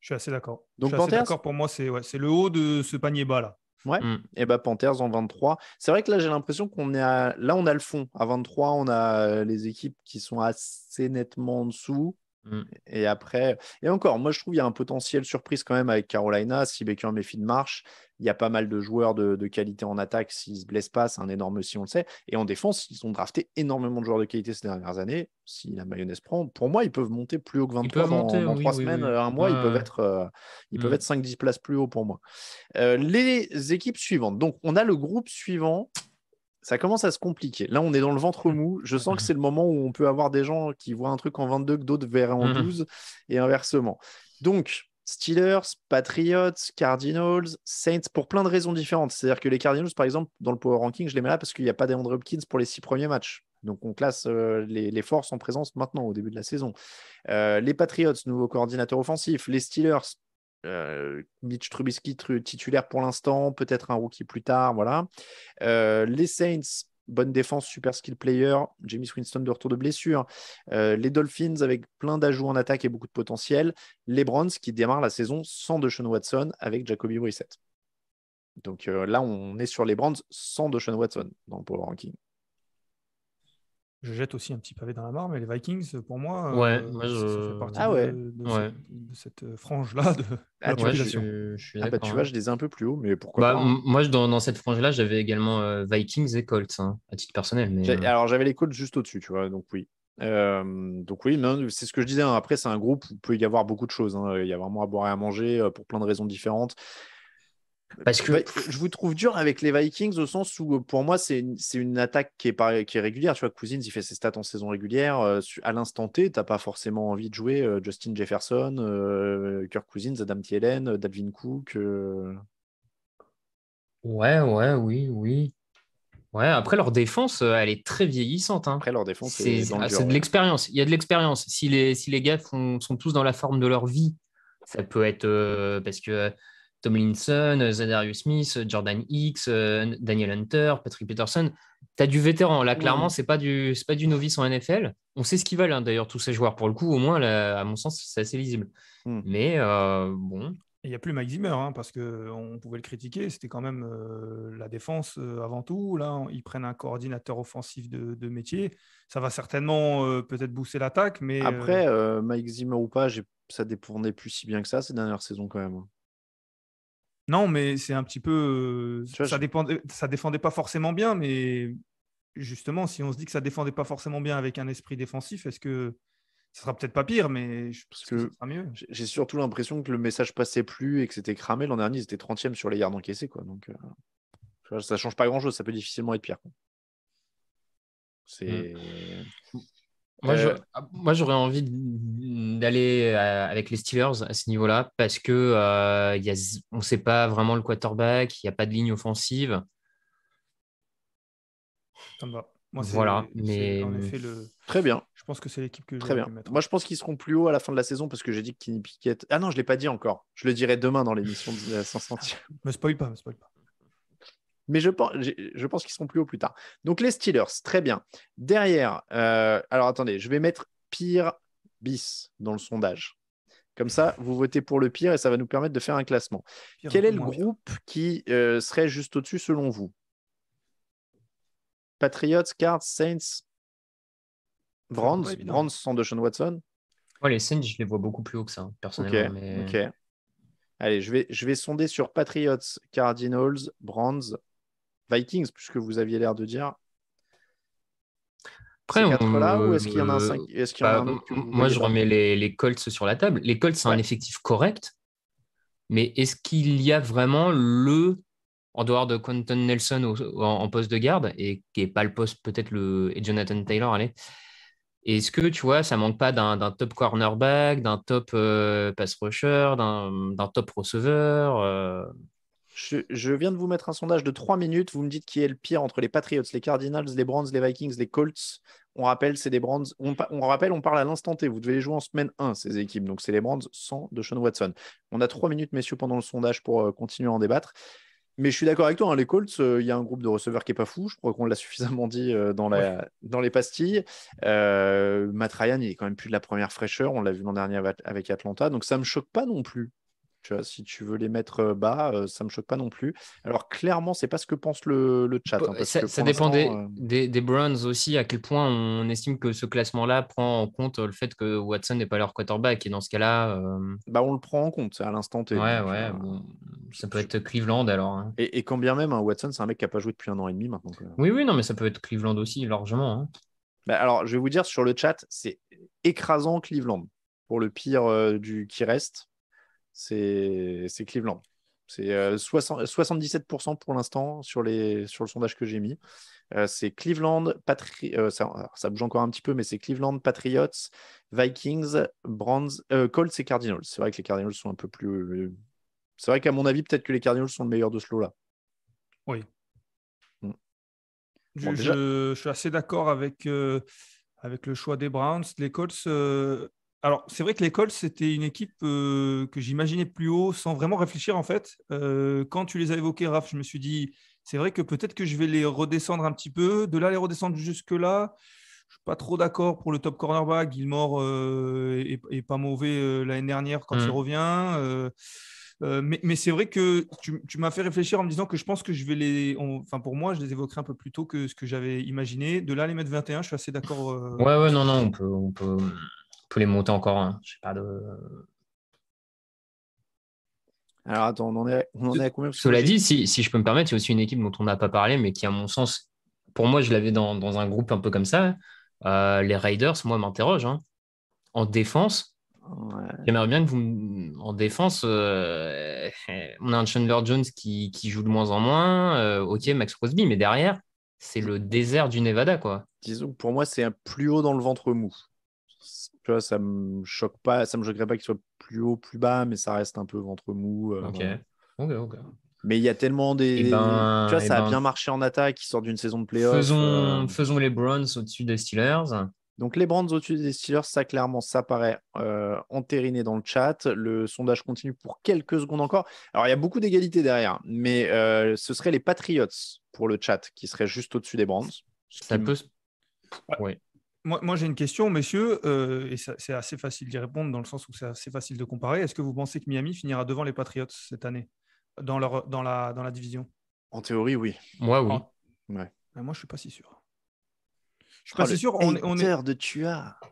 Je suis assez d'accord. Donc, Panthers d'accord pour moi, c'est le haut de ce panier bas là. Ouais. Mm. Et eh bah ben, Panthers en 23. C'est vrai que là j'ai l'impression qu'on est à... là on a le fond. À 23, on a les équipes qui sont assez nettement en dessous. Mmh. Et après, et encore, moi je trouve qu'il y a un potentiel surprise quand même avec Carolina. Si Baker Mayfield marche, il y a pas mal de joueurs de, qualité en attaque. S'ils ne se blessent pas, c'est un énorme si, on le sait. Et en défense, ils ont drafté énormément de joueurs de qualité ces dernières années. Si la mayonnaise prend, pour moi, ils peuvent monter plus haut que 23 dans, monter, 3 semaines, 1 un mois. ils peuvent être, euh, ils mmh. être 5-10 places plus haut pour moi. Euh, les équipes suivantes. Donc, on a le groupe suivant ça commence à se compliquer. Là, on est dans le ventre mmh. mou. Je sens que mmh. c'est le moment où on peut avoir des gens qui voient un truc en 22 que d'autres verraient en 12 mmh. et inversement. Donc, Steelers, Patriots, Cardinals, Saints, pour plein de raisons différentes. C'est-à-dire que les Cardinals, par exemple, dans le Power Ranking, je les mets là parce qu'il n'y a pas d'Andre Hopkins pour les six premiers matchs. Donc on classe euh, les, forces en présence maintenant au début de la saison. Euh, les Patriots, nouveau coordinateur offensif. Les Steelers, euh, Mitch Trubisky titulaire pour l'instant, peut-être un rookie plus tard, voilà. Euh, les Saints, bonne défense, super skill player, James Winston de retour de blessure, euh, les Dolphins avec plein d'ajouts en attaque et beaucoup de potentiel, les Browns qui démarrent la saison sans DeShawn Watson avec Jacoby Brissett. Donc là, on est sur les Browns sans DeShawn Watson dans le Power Ranking je jette aussi un petit pavé dans la mare, mais les Vikings, pour moi, euh, ça, fait partie ah de, cette euh, frange-là de ah, tu vois, je les ai ah bah, hein. un peu plus haut, mais pourquoi bah, pas hein. Moi, dans, cette frange-là, j'avais également euh, Vikings et Colts, hein, à titre personnel. Alors, j'avais les Colts juste au-dessus, tu vois, donc oui. donc oui, c'est ce que je disais. Après, c'est un groupe où il peut y avoir beaucoup de choses. Il y a vraiment à boire et à manger pour plein de raisons différentes. Parce que... Bah, je vous trouve dur avec les Vikings au sens où, euh, pour moi, c'est une, une, attaque qui est, qui est, régulière. Tu vois, Cousins, il fait ses stats en saison régulière. Euh, à l'instant T, tu pas forcément envie de jouer euh, Justin Jefferson, Kirk Cousins, Adam Thielen, Dalvin Cook. Ouais, ouais, oui, oui. Ouais, après, leur défense, elle est très vieillissante. Hein. Après, leur défense, c'est ah, c'est de l'expérience. Il y a de l'expérience. Si les, si les gars sont tous dans la forme de leur vie, ça peut être. parce que Tomlinson, euh, Zadarius Smith, euh, Jordan Hicks, euh, Daniel Hunter, Patrick Peterson. Tu as du vétéran. Là, clairement, c'est pas du du novice en NFL. On sait ce qu'ils veulent, hein, d'ailleurs, tous ces joueurs. Pour le coup, au moins, à mon sens, c'est assez lisible. Hmm. Mais bon. Il n'y a plus Mike Zimmer, hein, parce parce qu'on pouvait le critiquer. C'était quand même la défense avant tout. Là, ils prennent un coordinateur offensif de, métier. Ça va certainement peut-être booster l'attaque. mais Après, Mike Zimmer ou pas, ça dépendait plus si bien que ça ces dernières saisons quand même. Hein. Non, mais c'est un petit peu. Euh, ça, ça défendait pas forcément bien, mais justement, si on se dit que ça défendait pas forcément bien avec un esprit défensif, est-ce que ça sera peut-être pas pire, mais je pense que, sera mieux. J'ai surtout l'impression que le message passait plus et que c'était cramé. L'an dernier, ils étaient 30e sur les yards encaissés. Quoi. Donc, euh, ça change pas grand-chose. Ça peut difficilement être pire. C'est. Mm. Mmh. Euh, ah, moi, j'aurais envie d'aller euh, avec les Steelers à ce niveau-là parce que euh, il y a, on ne sait pas vraiment le quarterback, il n'y a pas de ligne offensive. Ça va. voilà, mais très bien. Je pense que c'est l'équipe que très bien. Mettre. Moi, je pense qu'ils seront plus hauts à la fin de la saison parce que j'ai dit que Kenny Pickett. Ah non, je l'ai pas dit encore. Je le dirai demain dans l'émission de 500. me spoil pas, me spoil pas mais je pense, qu'ils seront plus hauts plus tard. Donc les Steelers, très bien. Derrière, euh, alors attendez, je vais mettre pire bis dans le sondage. Comme ça, vous votez pour le pire et ça va nous permettre de faire un classement. Quel est le groupe qui euh, serait juste au-dessus selon vous Patriots, Cards, Saints, Brands, Brands sans Watson Les Saints, je les vois beaucoup plus haut que ça, hein, personnellement. Allez, je vais, je vais sonder sur Patriots, Cardinals, Brands, Vikings, puisque vous aviez l'air de dire. Après, on... est-ce qu'il y en a bah, Moi, je remets les, Colts sur la table. Les Colts, c'est un effectif correct, mais est-ce qu'il y a vraiment le en dehors de Quentin Nelson en, poste de garde et qui n'est pas le poste peut-être le et Jonathan Taylor, allez. Est-ce que tu vois, ça manque pas d'un top cornerback, d'un top euh, pass rusher, d'un top receveur euh, je, viens de vous mettre un sondage de 3 minutes. Vous me dites qui est le pire entre les Patriots, les Cardinals, les Browns, les Vikings, les Colts. On rappelle, c'est des Browns. On, rappelle, on parle à l'instant T. Vous devez les jouer en semaine 1, ces équipes. Donc, c'est les Browns sans de Sean Watson. On a 3 minutes, messieurs, pendant le sondage pour euh, continuer à en débattre. Mais je suis d'accord avec toi, hein, les Colts, euh, il y a un groupe de receveurs qui n'est pas fou, je crois qu'on l'a suffisamment dit euh, dans, les pastilles. Euh, Matt Ryan, il est quand même plus de la première fraîcheur, on l'a vu l'an dernier avec Atlanta, donc ça ne me choque pas non plus si tu veux les mettre bas, ça me choque pas non plus. Alors clairement, c'est pas ce que pense le, chat. Bah, hein, ça, dépend euh, des, des, aussi, à quel point on estime que ce classement-là prend en compte le fait que Watson n'est pas leur quarterback. Et dans ce cas-là. Bah, on le prend en compte à l'instant Ouais, ouais. Euh, ça peut être Cleveland alors. Hein. Et, quand bien même, hein, Watson, c'est un mec qui n'a pas joué depuis un an et demi maintenant. Oui, oui, non, mais ça peut être Cleveland aussi, largement. Bah, alors, je vais vous dire sur le chat, c'est écrasant Cleveland pour le pire du qui reste c'est Cleveland. C'est 77% euh, pour l'instant sur, sur le sondage que j'ai mis. Euh, c'est Cleveland, Patri euh, ça, bouge encore un petit peu, mais c'est Cleveland, Patriots, Vikings, Colts et Cardinals. C'est vrai que les Cardinals sont un peu plus. C'est vrai qu'à mon avis, peut-être que les Cardinals sont le meilleur de ce lot-là. Oui. Hmm. Je, suis assez d'accord avec, avec le choix des Browns. Les Colts, alors, c'est vrai que l'école, c'était une équipe euh, que j'imaginais plus haut sans vraiment réfléchir, en fait. Euh, quand tu les as évoqués, Raph, je me suis dit, c'est vrai que peut-être que je vais les redescendre un petit peu. De là, les redescendre jusque-là, je ne suis pas trop d'accord pour le top cornerback. Il euh, est, pas mauvais euh, l'année dernière quand il mm. revient. mais, c'est vrai que tu, m'as fait réfléchir en me disant que je pense que je vais les. Enfin, pour moi, je les évoquerai un peu plus tôt que ce que j'avais imaginé. De là, les mettre 21, je suis assez d'accord. Ouais, ouais, non, non, On peut peut les monter encore un. pas Alors attends, on en est, à combien Cela dit, si, je peux me permettre, c'est aussi une équipe dont on n'a pas parlé, mais qui, à mon sens, pour moi, je l'avais dans, un groupe un peu comme ça. Euh, les Raiders, moi, m'interroge. Hein. En défense, j'aimerais bien que vous. En défense, euh, on a un Chandler Jones qui, joue de moins en moins. Euh, ok, Max Crosby, mais derrière, c'est le désert du Nevada, quoi. Disons que pour moi, c'est un plus haut dans le ventre mou. Tu vois, ça me choque pas, ça me choquerait pas qu'il soit plus haut, plus bas, mais ça reste un peu ventre mou. Euh, ok. Mais il y a tellement des. Eh ben, tu vois, eh ça a ben, bien marché en attaque, qui sort d'une saison de playoff. Faisons, euh, faisons les Browns au-dessus des Steelers. Donc, les Browns au-dessus des Steelers, ça clairement, ça paraît euh, entériné dans le chat. Le sondage continue pour quelques secondes encore. Alors, il y a beaucoup d'égalité derrière, mais euh, ce serait les Patriots pour le chat qui seraient juste au-dessus des Browns. Ça peut. Ouais. Oui. Moi, j'ai une question, messieurs, euh, et c'est assez facile d'y répondre dans le sens où c'est assez facile de comparer. Est-ce que vous pensez que Miami finira devant les Patriots cette année dans, leur, dans, la, dans la division En théorie, oui. Moi, oui. Ben, moi, je ne suis pas si sûr. Je suis ah, pas si sûr. On, on est de tu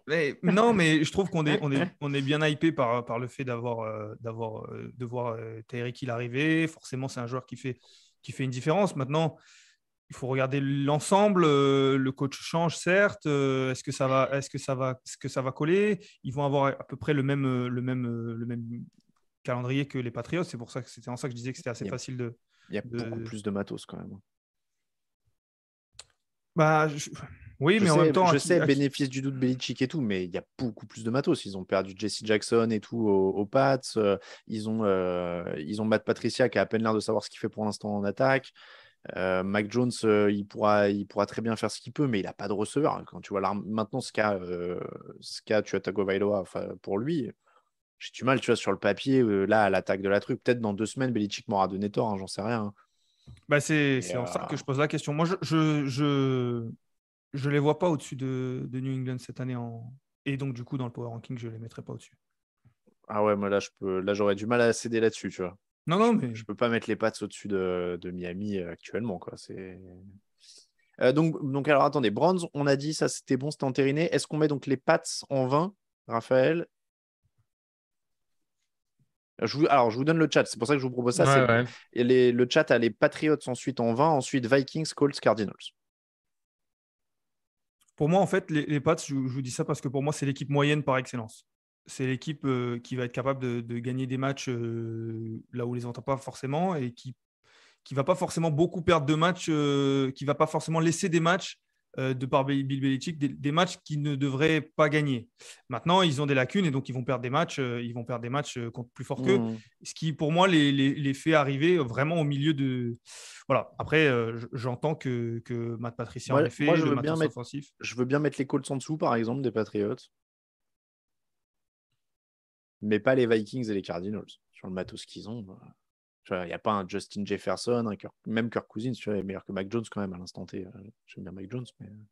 Mais, non, mais je trouve qu'on est, on est, on est bien hypé par, par le fait d'avoir, euh, d'avoir, euh, de voir euh, Tyreek arriver. Forcément, c'est un joueur qui fait, qui fait une différence. Maintenant, il faut regarder l'ensemble. Euh, le coach change, certes. Euh, est-ce que ça va, est-ce que ça va, ce que ça va coller Ils vont avoir à peu près le même, euh, le même, le même calendrier que les Patriots. C'est pour ça que c'était en ça que je disais que c'était assez facile de. Il y a beaucoup plus de matos quand même. Bah, oui, mais en même temps, je sais bénéfice du doute Belichick et tout, mais il y a beaucoup plus de matos. Ils ont perdu Jesse Jackson et tout aux, Pats. Ils ont, ils ont Matt Patricia qui a à peine l'air de savoir ce qu'il fait pour l'instant en attaque. Euh, Mike Jones, euh, il, pourra, il pourra très bien faire ce qu'il peut, mais il n'a pas de receveur. Hein. Quand tu vois là, maintenant ce qu'a euh, ce qu'a tu as Tagovailoa pour lui, j'ai du mal, tu vois, sur le papier, là, à l'attaque de la truc. Peut-être dans deux semaines, Belichick m'aura donné tort, hein, j'en sais rien. Hein. Bah c'est en ça que je pose la question. Moi, je je, je, je les vois pas au-dessus de, New England cette année. Et donc, du coup, dans le power ranking, je les mettrai pas au-dessus. Ah ouais, moi là, j'aurais du mal à céder là-dessus, tu vois. Non, non, mais. Je peux pas mettre les pattes au-dessus de, Miami euh, actuellement, quoi. C'est. Euh, donc, donc, alors attendez, Bronze, on a dit ça c'était bon, c'était entériné. Est-ce qu'on met donc les Pats en 20, Raphaël Alors, je vous donne le chat, c'est pour ça que je vous propose ça. c'est le chat a les Patriots ensuite en 20, ensuite Vikings, Colts, Cardinals. Pour moi, en fait, les, les Pats, je, vous dis ça parce que pour moi, c'est l'équipe moyenne par excellence c'est l'équipe euh, qui va être capable de, gagner des matchs euh, là où on les entend pas forcément et qui qui va pas forcément beaucoup perdre de matchs, qui euh, qui va pas forcément laisser des matchs de par Bill Belichick, des, matchs qu'ils ne devraient pas gagner. Maintenant, ils ont des lacunes et donc ils vont perdre des matchs, ils vont perdre des matchs contre plus fort qu'eux, mmh. ce qui pour moi les, fait arriver vraiment au milieu de. Voilà. Après, j'entends que, Matt Patricia en effet, je le veux bien mettre, offensif. Je veux bien mettre les Colts en dessous, par exemple, des Patriots mais pas les Vikings et les Cardinals. Sur le matos qu'ils ont, euh, il n'y a pas un Justin Jefferson, un même Kirk Cousins, tu vois, est meilleur que Mac Jones quand même à l'instant T. Euh, j'aime bien Mac Jones, mais. Euh.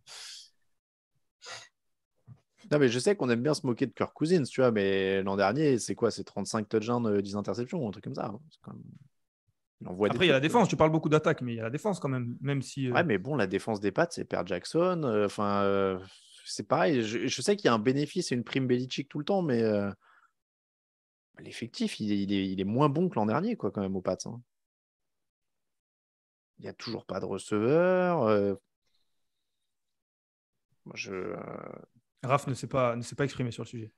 Non, mais je sais qu'on aime bien se moquer de Kirk Cousins, tu vois, mais l'an dernier, c'est quoi C'est 35 touchdowns, 10 interceptions, ou un truc comme ça. Hein. Après, il y a la défense, tu parles beaucoup d'attaque, mais il y a la défense quand même, même si. Ouais, mais bon, la défense des pattes, c'est Per Jackson. Enfin, c'est pareil. Je, sais qu'il y a un bénéfice et une prime Belichick tout le temps, mais l'effectif, il est, il, est, moins bon que l'an dernier, quoi, quand même, au Pats. Hein. Il n'y a toujours pas de receveur. Euh. Moi, je, euh, Raph ne s'est pas, ne pas exprimé sur le sujet.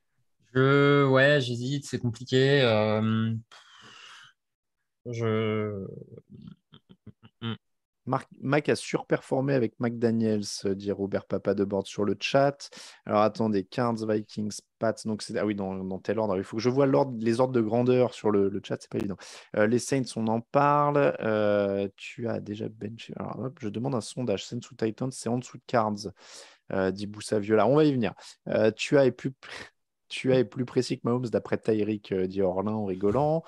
Je, ouais, j'hésite, c'est compliqué. Euh, je Mac a surperformé avec Daniels, euh, dit Robert Papa de bord sur le chat. Alors attendez, Cards, Vikings, Pats. Donc c'est, ah oui, dans, tel ordre. Ah il faut que je vois les ordres de grandeur sur le, chat, c'est pas évident. Euh, les Saints, on en parle. Euh, tu as déjà benché. Alors hop, je demande un sondage. Saints ou Titans, c'est en dessous de Cards, dit Boussaviola. On va y venir. tu as est plus. Tu as est plus précis que Mahomes d'après Tyrick, euh, dit Orlin en rigolant.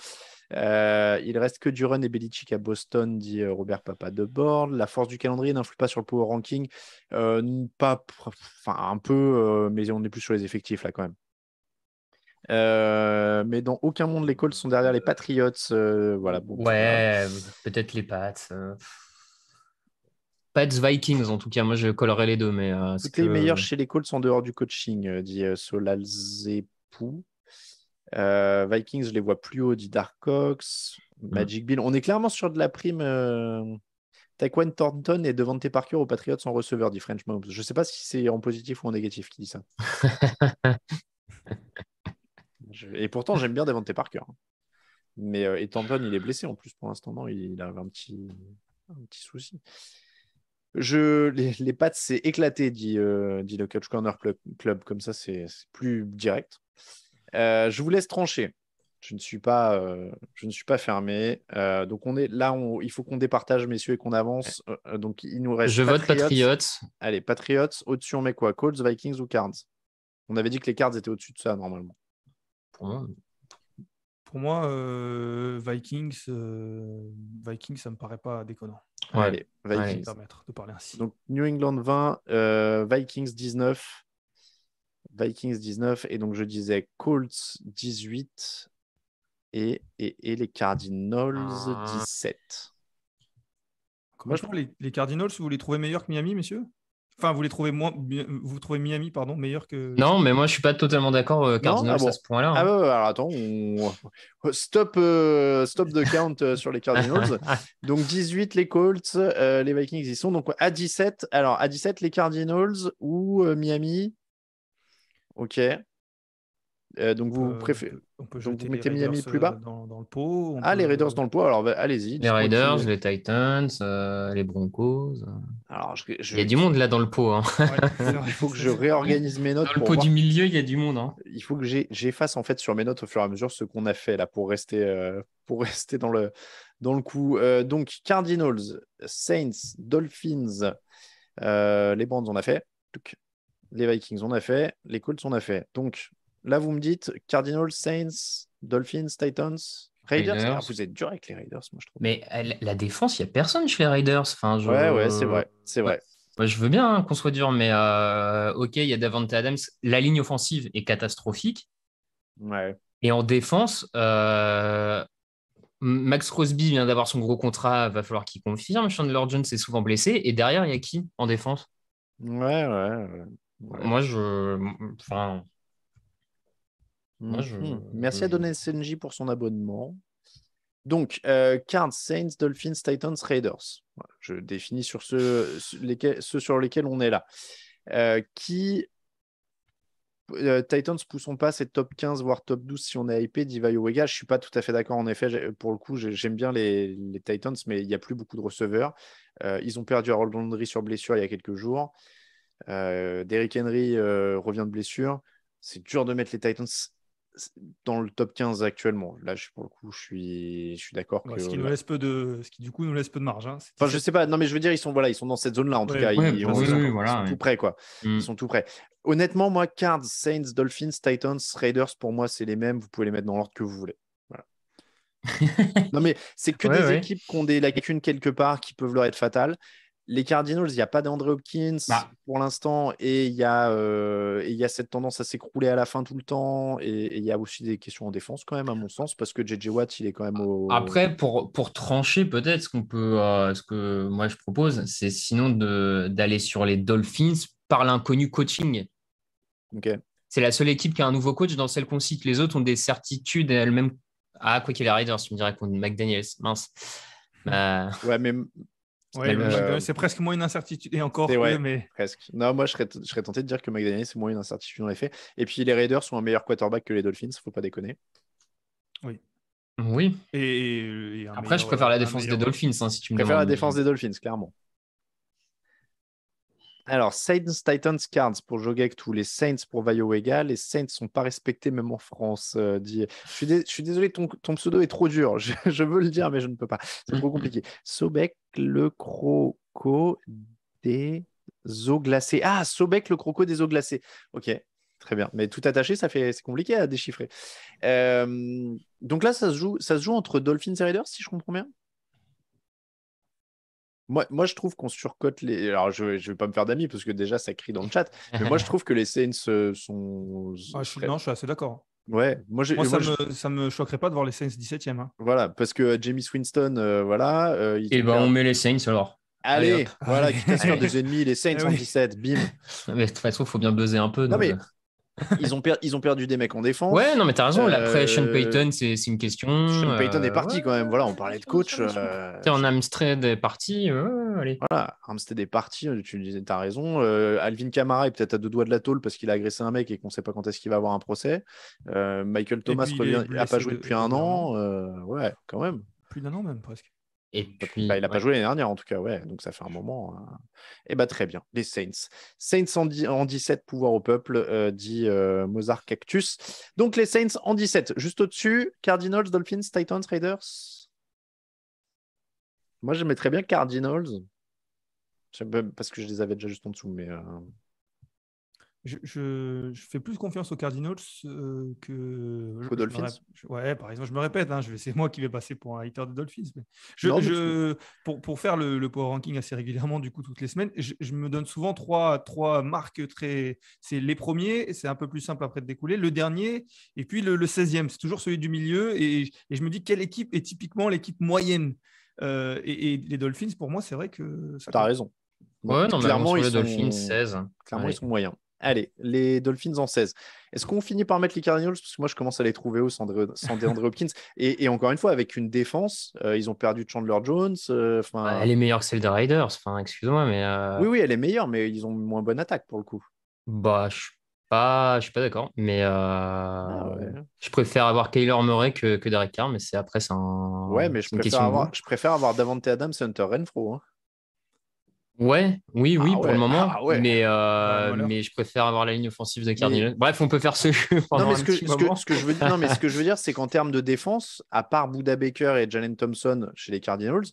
Euh, il reste que Duran et Belichick à Boston, dit euh, Robert Papa de Borde. La force du calendrier n'influe pas sur le power ranking. pas, enfin, un peu, mais on est plus sur les effectifs là quand même. mais dans aucun monde, les Colts sont derrière les Patriots. voilà, ouais, peut-être les Pats. Hein. Pats Vikings, en tout cas. Moi, je colorais les deux. Mais, euh, les meilleurs chez les Colts en dehors du coaching, euh, dit euh, Solalzepou. Euh, Vikings, je les vois plus haut, dit Darkox hmm. Magic Bill. On est clairement sur de la prime. Euh... Taquan Thornton est devant tes Parker aux Patriots en receveur, dit French Mobs. Je ne sais pas si c'est en positif ou en négatif qui dit ça. Et pourtant, j'aime bien Devante Parker. Hein. Mais et Thornton, il est blessé en plus pour l'instant. Non, il, avait a un petit, un petit souci. Je, les, pattes, c'est éclaté, dit, euh, dit, le Couch Corner Club. Comme ça, c'est plus direct. Euh, je vous laisse trancher. Je ne suis pas, euh, je ne suis pas fermé. donc on est là, il faut qu'on départage, messieurs, et qu'on avance. donc il nous reste. Je vote Patriots. Allez, Patriots. Au-dessus, on met quoi Colts, Vikings ou Cards On avait dit que les Cards étaient au-dessus de ça normalement. Pour pour moi, euh, Vikings, euh, Vikings, ça me paraît pas déconnant. Allez, permettre de parler ainsi. Donc New England 20, euh, Vikings 19, Vikings 19, et donc je disais Colts 18 et, les Cardinals 17. Ah. Comment je les, les Cardinals, vous les trouvez meilleurs que Miami, messieurs Enfin, vous les trouvez moins, vous trouvez Miami, pardon, meilleur que. Non, mais moi je suis pas totalement d'accord. Euh, Cardinals ah à ce point-là. Hein. Ah ouais, alors attends, on... stop, euh, stop de count euh, sur les Cardinals. donc 18 les Colts, les Vikings ils sont donc à 17. Alors à 17 les Cardinals ou Miami. Ok. Euh, donc vous préférez. donc vous mettez Miami plus bas euh, dans, le pot. ah, les Raiders dans le pot, alors allez-y. Les Raiders, les Titans, euh, les Broncos. Alors, Il y a du monde là dans le pot. Hein. il faut que je réorganise mes notes. Dans le pot du milieu, il y a du monde. Hein. Il faut que j'efface en fait sur mes notes au fur et à mesure ce qu'on a fait là pour rester, pour rester dans, le, dans le coup. donc Cardinals, Saints, Dolphins, les Brands, on a fait. Les Vikings, on a fait. Les Colts, on a fait. Donc, Là, vous me dites Cardinals, Saints, Dolphins, Titans, Raiders. Ah, vous êtes dur avec les Raiders, moi, je trouve. Mais la défense, il n'y a personne chez les Raiders. Enfin, Ouais, ouais, c'est vrai. C'est vrai. je veux bien hein, qu'on soit dur, mais euh, OK, il y a Davante Adams. La ligne offensive est catastrophique. Et en défense, euh, Max Crosby vient d'avoir son gros contrat, va falloir qu'il confirme. Chandler Jones est souvent blessé. Et derrière, il y a qui en défense ouais, ouais, Moi, je. Mmh, mmh. Merci à Don SNJ pour son abonnement. Donc, euh, Cards, Saints, Dolphins, Titans, Raiders. je définis sur ceux, sur lesquels on est là. Euh, qui. Euh, Titans, poussons pas, c'est top 15, voire top 12 si on est hypé. Diva Wega, je suis pas tout à fait d'accord. En effet, pour le coup, j'aime bien les, Titans, mais il n'y a plus beaucoup de receveurs. Euh, ils ont perdu Harold Landry sur blessure il y a quelques jours. Derrick Henry revient de blessure. C'est dur de mettre les Titans dans le top 15 actuellement. Là, je, pour le coup, je suis, je suis d'accord. Ce qui nous laisse peu de, ce qui du coup nous laisse peu de marge. Hein. Enfin, je sais pas. Non, mais je veux dire, ils sont voilà, ils sont dans cette zone-là en tout cas. Bah ils, sont, tout prêts quoi. Mm. Ils sont tout prêts. Honnêtement, moi, Cards, Saints, Dolphins, Titans, Raiders, pour moi, c'est les mêmes. Vous pouvez les mettre dans l'ordre que vous voulez. Voilà. non mais c'est que des équipes qui ont des lacunes quelque part qui peuvent leur être fatales. Les Cardinals, il n'y a pas d'André Hopkins bah. pour l'instant et il y, a, euh, y a cette tendance à s'écrouler à la fin tout le temps. Et il y a aussi des questions en défense, quand même, à mon sens, parce que JJ Watt, il est quand même au. Après, pour, pour trancher, peut-être, ce, qu'on peut, euh, ce que moi je propose, c'est sinon d'aller sur les Dolphins par l'inconnu coaching. Ok. C'est la seule équipe qui a un nouveau coach dans celle qu'on cite. Les autres ont des certitudes elles-mêmes. Ah, quoi qu'il arrive, tu me dirais qu'on McDaniels, mince. Ouais, mais euh, c'est presque moins une incertitude. Et encore, mais. Presque. Non, moi, je serais, tenté de dire que McDaniel, c'est moins une incertitude, en effet. Et puis, les Raiders sont un meilleur quarterback que les Dolphins, faut pas déconner. Oui. Oui. Et, Après, je préfère la euh, défense des Dolphins, hein, si tu me Je préfère la défense des Dolphins, clairement. Alors, Saints, Titans, Cards pour tous les Saints pour égal Les Saints ne sont pas respectés, même en France. Euh, je, suis désolé, ton... pseudo est trop dur. Je... veux le dire, mais je ne peux pas. C'est trop mhm. compliqué. Sobek, le croco des eaux glacées. Ah, Sobek, le croco des eaux glacées. Ok, très bien. Mais tout attaché, ça fait, c'est compliqué à déchiffrer. Euh, donc là, ça se, joue, ça se joue entre Dolphins et Raiders, si je comprends bien moi, je trouve qu'on surcote les. Alors, je ne vais pas me faire d'amis parce que déjà, ça crie dans le chat. Mais moi, je trouve que les Saints sont. Ah, non, je suis assez d'accord. Ouais, moi, ça, me, me, choquerait pas de voir les Saints hein. 17e. Voilà, parce que euh, Jamie Winston, euh, voilà. Et euh, eh ben, on met les Saints alors. Allez, voilà voilà, quitte à eh des ennemis, les Saints eh 17, bim. Mais de toute façon, il faut bien buzzer un peu. Non, mais ils, ont ils ont perdu des mecs en défense. Ouais, non, mais t'as raison. Après, Sean euh, Payton, c'est une question. Sean Payton est euh, parti quand même. Voilà, on parlait de coach. Euh, en Amstead est parti. allez. Voilà, Amstrad est parti. Tu disais, t'as raison. Alvin Kamara est peut-être à deux doigts de la tôle parce qu'il a agressé un mec et qu'on sait pas quand est-ce qu'il va avoir un procès. Michael Thomas n'a pas joué depuis un an. ouais, quand même. Plus d'un an même presque. Bah, bah, il n'a pas joué l'année dernière, en tout cas, ouais. Donc ça fait un moment. Et hein. eh bah très bien, les Saints. Saints en, 17, pouvoir au peuple, euh, dit euh, Mozart Cactus. Donc les Saints en 17. Juste au-dessus, Cardinals, Dolphins, Titans, Raiders. Moi, je très bien Cardinals. Euh, parce que je les avais déjà juste en dessous, mais je, fais plus confiance aux Cardinals euh, que aux Dolphins. ouais, par exemple, je me répète, hein, c'est moi qui vais passer pour un hater de Dolphins. pour, faire le, power ranking assez régulièrement, du coup, toutes les semaines, je, me donne souvent trois, marques très. C'est les premiers, c'est un peu plus simple après de découler, le dernier, et puis le, 16e, c'est toujours celui du milieu. Et, je me dis, quelle équipe est typiquement l'équipe moyenne euh, et, les Dolphins, pour moi, c'est vrai que Tu T'as raison. Ouais, non, clairement, les Dolphins, 16. Hein. Clairement, ils sont moyens. Allez, les Dolphins en 16. Est-ce qu'on finit par mettre les Cardinals Parce que moi, je commence à les trouver hauts sans, DeAndre Hopkins. Et, encore une fois, avec une défense, euh, ils ont perdu Chandler Jones. Euh, bah, elle est meilleure que celle des Raiders. Enfin, excuse-moi, mais. Euh, oui, oui, elle est meilleure, mais ils ont moins bonne attaque pour le coup. Bah, je suis pas, je suis pas d'accord. Mais ah je préfère avoir Kyler Murray que, Derek Carr. Mais c'est après, c'est un. Ouais, mais je préfère, avoir, je préfère avoir Davante Adams et Hunter Renfro. Hein. Ouais, oui, oui, ah pour le moment. Ah mais, euh, mais je préfère avoir la ligne offensive des Cardinals. Bref, on peut faire ce jeu. que, je veux dire, mais ce que je veux dire, c'est qu'en termes de défense, à part Bouda Baker et Jalen Thompson chez les Cardinals,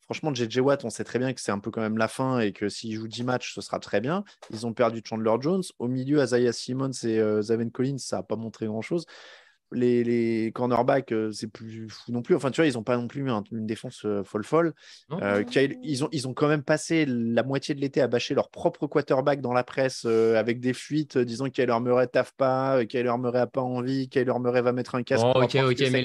franchement, JJ Watt, on sait très bien que c'est un peu quand même la fin et que s'ils joue 10 matchs, ce sera très bien. Ils ont perdu Chandler Jones. Au milieu, Isaiah Simmons et euh, Zaven Collins, ça n'a pas montré grand-chose les, cornerbacks, euh, c'est plus fou non plus. Enfin, tu vois, ils n'ont pas non plus une, défense folle-folle. Euh, euh, ils, ont, ils ont quand même passé la moitié de l'été à bâcher leur propre quarterback dans la presse avec des fuites disant leur Murray taffe pas, Kyler Murray a pas envie, Kyler Murray va mettre un casque. Oh, pour appeler les jeux, mais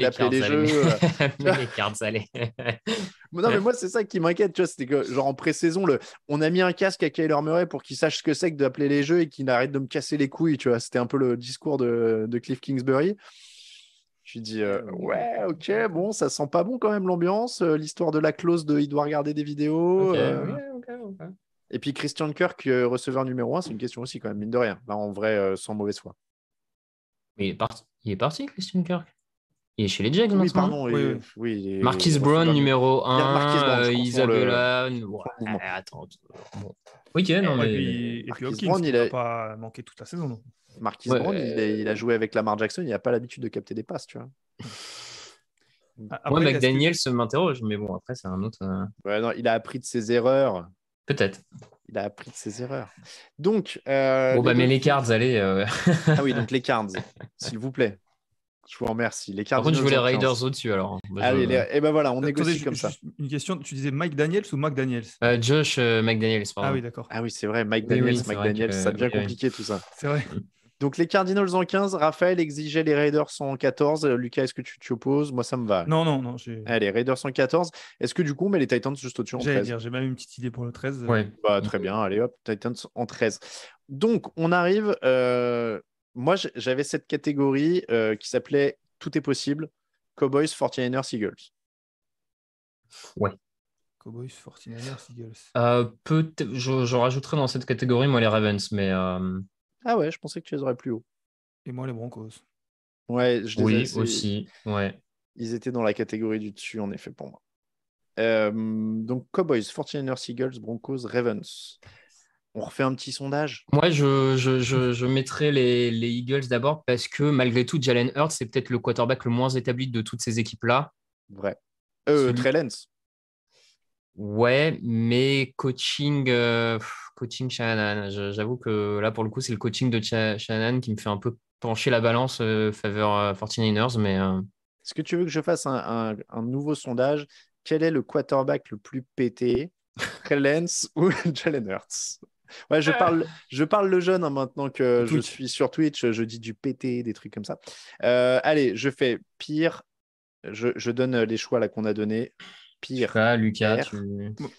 les cartes, non, mais moi, c'est ça qui m'inquiète, tu vois, c'était que, genre, en pré-saison, le... on a mis un casque à Kyler Murray pour qu'il sache ce que c'est que d'appeler les jeux et qu'il arrête de me casser les couilles, tu vois. C'était un peu le discours de, de Cliff Kingsbury. Tu dis euh, ah ouais, ok, bon, ça sent pas bon quand même l'ambiance. Euh, l'histoire de la clause de il doit regarder des vidéos. Euh. Et puis Christian Kirk, receveur numéro 1, c'est une question aussi quand même, mine de rien. en vrai, sans mauvaise foi. Mais il est, parti, Christian Kirk. Il est chez les Jags, oui, Pardon, oui, oui. Brown, numéro 1. Brown, Isabella. attends. et pas manqué toute la saison. Marquis Brown, il, a joué avec Lamar Jackson, il n'a pas l'habitude de capter des passes, tu vois. Après, Moi, McDaniel m'interroge, mais bon, après, c'est un autre. Euh, ouais, non, il a appris de ses erreurs. Peut-être. Il a appris de ses erreurs. Donc. Euh, bon, bah, mais les cards, allez. Euh. ah oui, donc les cards, s'il vous plaît. Je vous remercie. Les cards. Par contre, je veux les Raiders au-dessus alors. Bah, allez, et eh ben voilà, on négocie comme ça. Une question, tu disais Mike Daniels ou Mac euh, Josh McDaniels, pardon. Ah oui, d'accord. Ah oui, c'est vrai, Mike Daniels, ça devient compliqué tout ça. C'est vrai. Mm. Donc les Cardinals en 15, Raphaël exigeait les Raiders en 14. Euh, Lucas, est-ce que tu opposes Moi, ça me va. Non, non, non. Allez, Raiders en 14. Est-ce que du coup, mais les Titans juste au-dessus en 13 dire, j'ai même une petite idée pour le 13. Euh. Ouais. Bah, très bien, allez hop, Titans en 13. Donc, on arrive. Euh, moi, j'avais cette catégorie qui s'appelait Tout est possible Cowboys, 49ers, Eagles. Ouais. Cowboys, 49ers, Eagles. Je rajouterai dans cette catégorie, moi, les Ravens, mais. Ah ouais, je pensais que tu les aurais plus haut. Et moi, les Broncos. Ouais, je les Oui, aussi. Ouais. Ils étaient dans la catégorie du dessus, en effet, pour moi. Euh, donc, Cowboys, 49ers, Eagles, Broncos, Ravens. On refait un petit sondage Moi, je, je, je, mettrais les, Eagles d'abord parce que malgré tout, Jalen Hurts, c'est peut-être le quarterback le moins établi de toutes ces équipes-là. Vrai. Euh, Ouais, mais coaching, euh, coaching j'avoue que là, pour le coup, c'est le coaching de Shannon qui me fait un peu pencher la balance en euh, faveur 49ers. Euh, mais, Est-ce que tu veux que je fasse un, nouveau sondage Quel est le quarterback le plus pété Hellens ou Jalen Hurts Ouais, je parle, je parle le jeune hein, maintenant que je suis sur Twitch, je dis du pété, des trucs comme ça. allez, je fais pire. Je, je donne les choix là qu'on a donné pire. Lucas,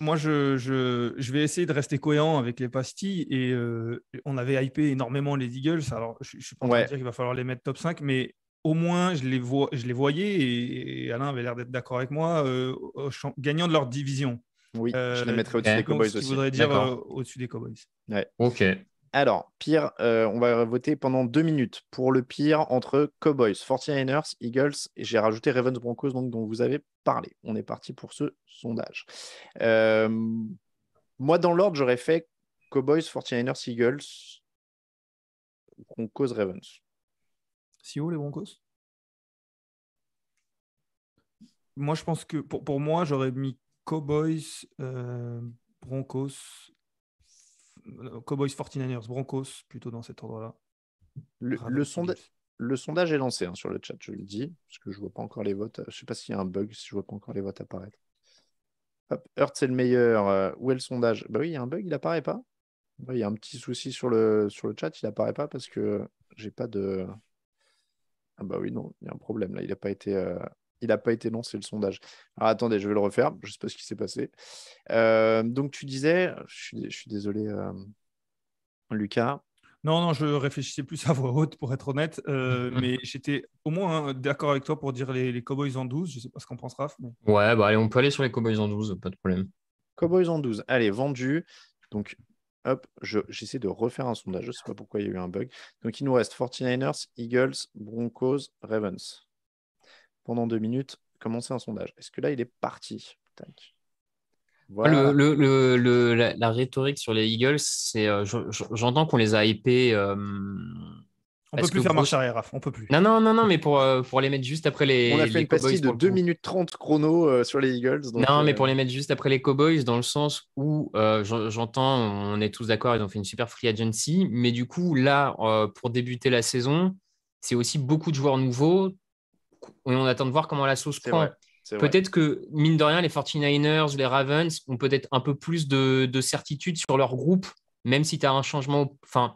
Moi, je, je, vais essayer de rester cohérent avec les pastilles. Et euh, on avait hypé énormément les Eagles. Alors, je ne suis pas en train de dire qu'il va falloir les mettre top 5, mais au moins, je les, je les voyais. Et, Alain avait l'air d'être d'accord avec moi, euh, gagnant de leur division. Oui, je les euh, mettrais au-dessus des Cowboys aussi. dire au-dessus des Cowboys. Ouais. Ok. Alors, pire, euh, on va voter pendant deux minutes pour le pire entre Cowboys, 49ers, Eagles, et j'ai rajouté Ravens Broncos, donc dont vous avez parlé. On est parti pour ce sondage. Euh, moi, dans l'ordre, j'aurais fait Cowboys, 49ers, Eagles, Broncos, Ravens. Si vous, les Broncos Moi, je pense que pour, moi, j'aurais mis Cowboys, euh, Broncos, euh, Cowboys 49ers, Broncos, plutôt dans cet ordre-là. Le, sondage est lancé hein, sur le chat, je le dis, parce que je ne vois pas encore les votes. Je ne sais pas s'il y a un bug, si je ne vois pas encore les votes apparaître. Hop, Earth c'est le meilleur. Euh, où est le sondage Bah oui, il y a un bug, il n'apparaît pas. Il y a un petit souci sur le, sur le chat, il n'apparaît pas parce que j'ai pas de. Ah bah oui, non, il y a un problème là, il n'a pas été. Euh, il n'a pas été lancé le sondage. Alors attendez, je vais le refaire, je ne sais pas ce qui s'est passé. Euh, donc tu disais, je suis, désolé euh, Lucas. Non, non, je réfléchissais plus à voix haute pour être honnête, euh, mais j'étais au moins hein, d'accord avec toi pour dire les, Cowboys en 12, je ne sais pas ce qu'on pense Ouais, bah allez, on peut aller sur les Cowboys en 12, pas de problème. Cowboys en 12, allez, vendu. Donc Hop, j'essaie de refaire un sondage. Je ne sais pas pourquoi il y a eu un bug. Donc, il nous reste 49ers, Eagles, Broncos, Ravens pendant deux minutes, commencer un sondage. Est-ce que là, il est parti ah, Voilà. Le, la, rhétorique sur les Eagles, c'est euh, j'entends qu'on les a hypés. On euh, on peut plus faire marche arrière, Raph, on peut plus. Non, non, non, non mais pour, euh, pour les mettre juste après les. On a fait une pastille de 2 minutes 30 chrono sur les Eagles. non, mais pour les mettre juste après les Cowboys, dans le sens où j'entends, on est tous d'accord, ils ont fait une super free agency, mais du coup, là, pour débuter la saison, c'est aussi beaucoup de joueurs nouveaux on attend de voir comment la sauce prend. Peut-être que, mine de rien, les 49ers, les Ravens ont peut-être un peu plus de, certitude sur leur groupe, même si tu as un changement. Enfin,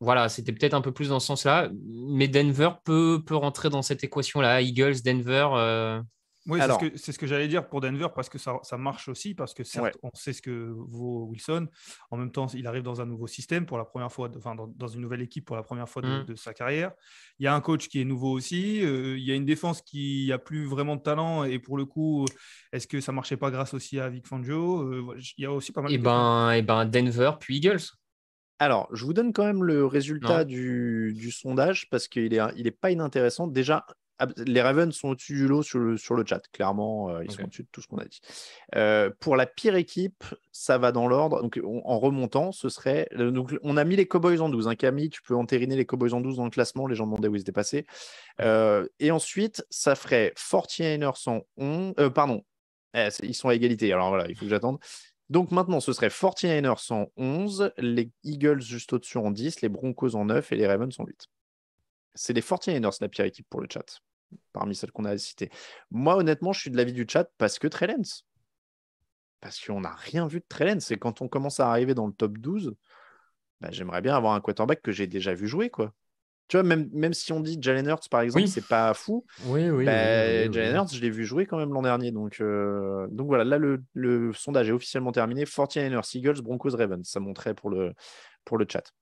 voilà, c'était peut-être un peu plus dans ce sens-là. Mais Denver peut, peut rentrer dans cette équation-là. Eagles, Denver. Euh, oui, c'est ce que, j'allais dire pour Denver parce que ça, ça marche aussi, parce que certes, on sait ce que vaut Wilson. En même temps, il arrive dans un nouveau système pour la première fois, enfin, dans, une nouvelle équipe pour la première fois mmh. de, sa carrière. Il y a un coach qui est nouveau aussi. Euh, il y a une défense qui n'a plus vraiment de talent. Et pour le coup, est-ce que ça marchait pas grâce aussi à Vic Fangio euh, Il y a aussi pas mal eh de ben, et eh ben Denver puis Eagles. Alors, je vous donne quand même le résultat du, sondage parce qu'il n'est il est pas inintéressant. Déjà, ah, bah, les Ravens sont au-dessus du lot sur le, chat. Clairement, euh, ils sont au-dessus de tout ce qu'on a dit. Euh, pour la pire équipe, ça va dans l'ordre. Donc, en remontant, ce serait. Euh, donc, on a mis les Cowboys en 12. Hein, Camille, tu peux entériner les Cowboys en 12 dans le classement. Les gens demandaient où ils étaient passés et ensuite, ça ferait 49ers en 11. pardon, eh, ils sont à égalité. Alors voilà, il faut que j'attende. Donc maintenant, ce serait 49ers en 11, les Eagles juste au-dessus en 10, les Broncos en 9 et les Ravens en 8. C'est les 49ers la pire équipe pour le chat parmi celles qu'on a citées. Moi, honnêtement, je suis de l'avis du chat parce que Trellens. Parce qu'on n'a rien vu de Trellens. Et quand on commence à arriver dans le top 12, bah, j'aimerais bien avoir un quarterback que j'ai déjà vu jouer, quoi. Tu vois, même, même si on dit Jalen Hurts, par exemple, c'est pas fou. Oui, oui. Bah, Jalen Hurts, je l'ai vu jouer quand même l'an dernier. Donc, euh, donc voilà, là, le, sondage est officiellement terminé. 49ers, Eagles, Broncos, Ravens. Ça montrait pour le, pour le chat.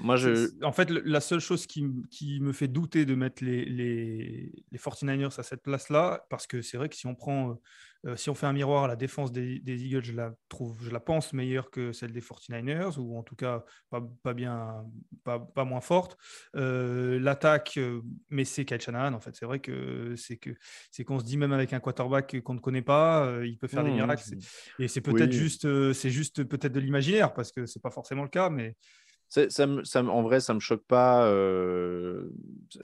Moi, je... En fait, la seule chose qui, me fait douter de mettre les, les, les 49ers à cette place-là, parce que c'est vrai que si on prend, euh, euh, si on fait un miroir à la défense des, Eagles, je la trouve, je la pense meilleure que celle des 49ers, ou en tout cas pas, bien, pas, moins forte. Euh, l'attaque, mais c'est Kyle Shanahan, en fait. C'est vrai que c'est que c'est qu'on se dit même avec un quarterback qu'on ne connaît pas, il peut faire des miracles. Et c'est peut-être juste, c'est juste peut-être de l'imaginaire, parce que c'est pas forcément le cas, mais ça ça en vrai, ça me choque pas. Euh,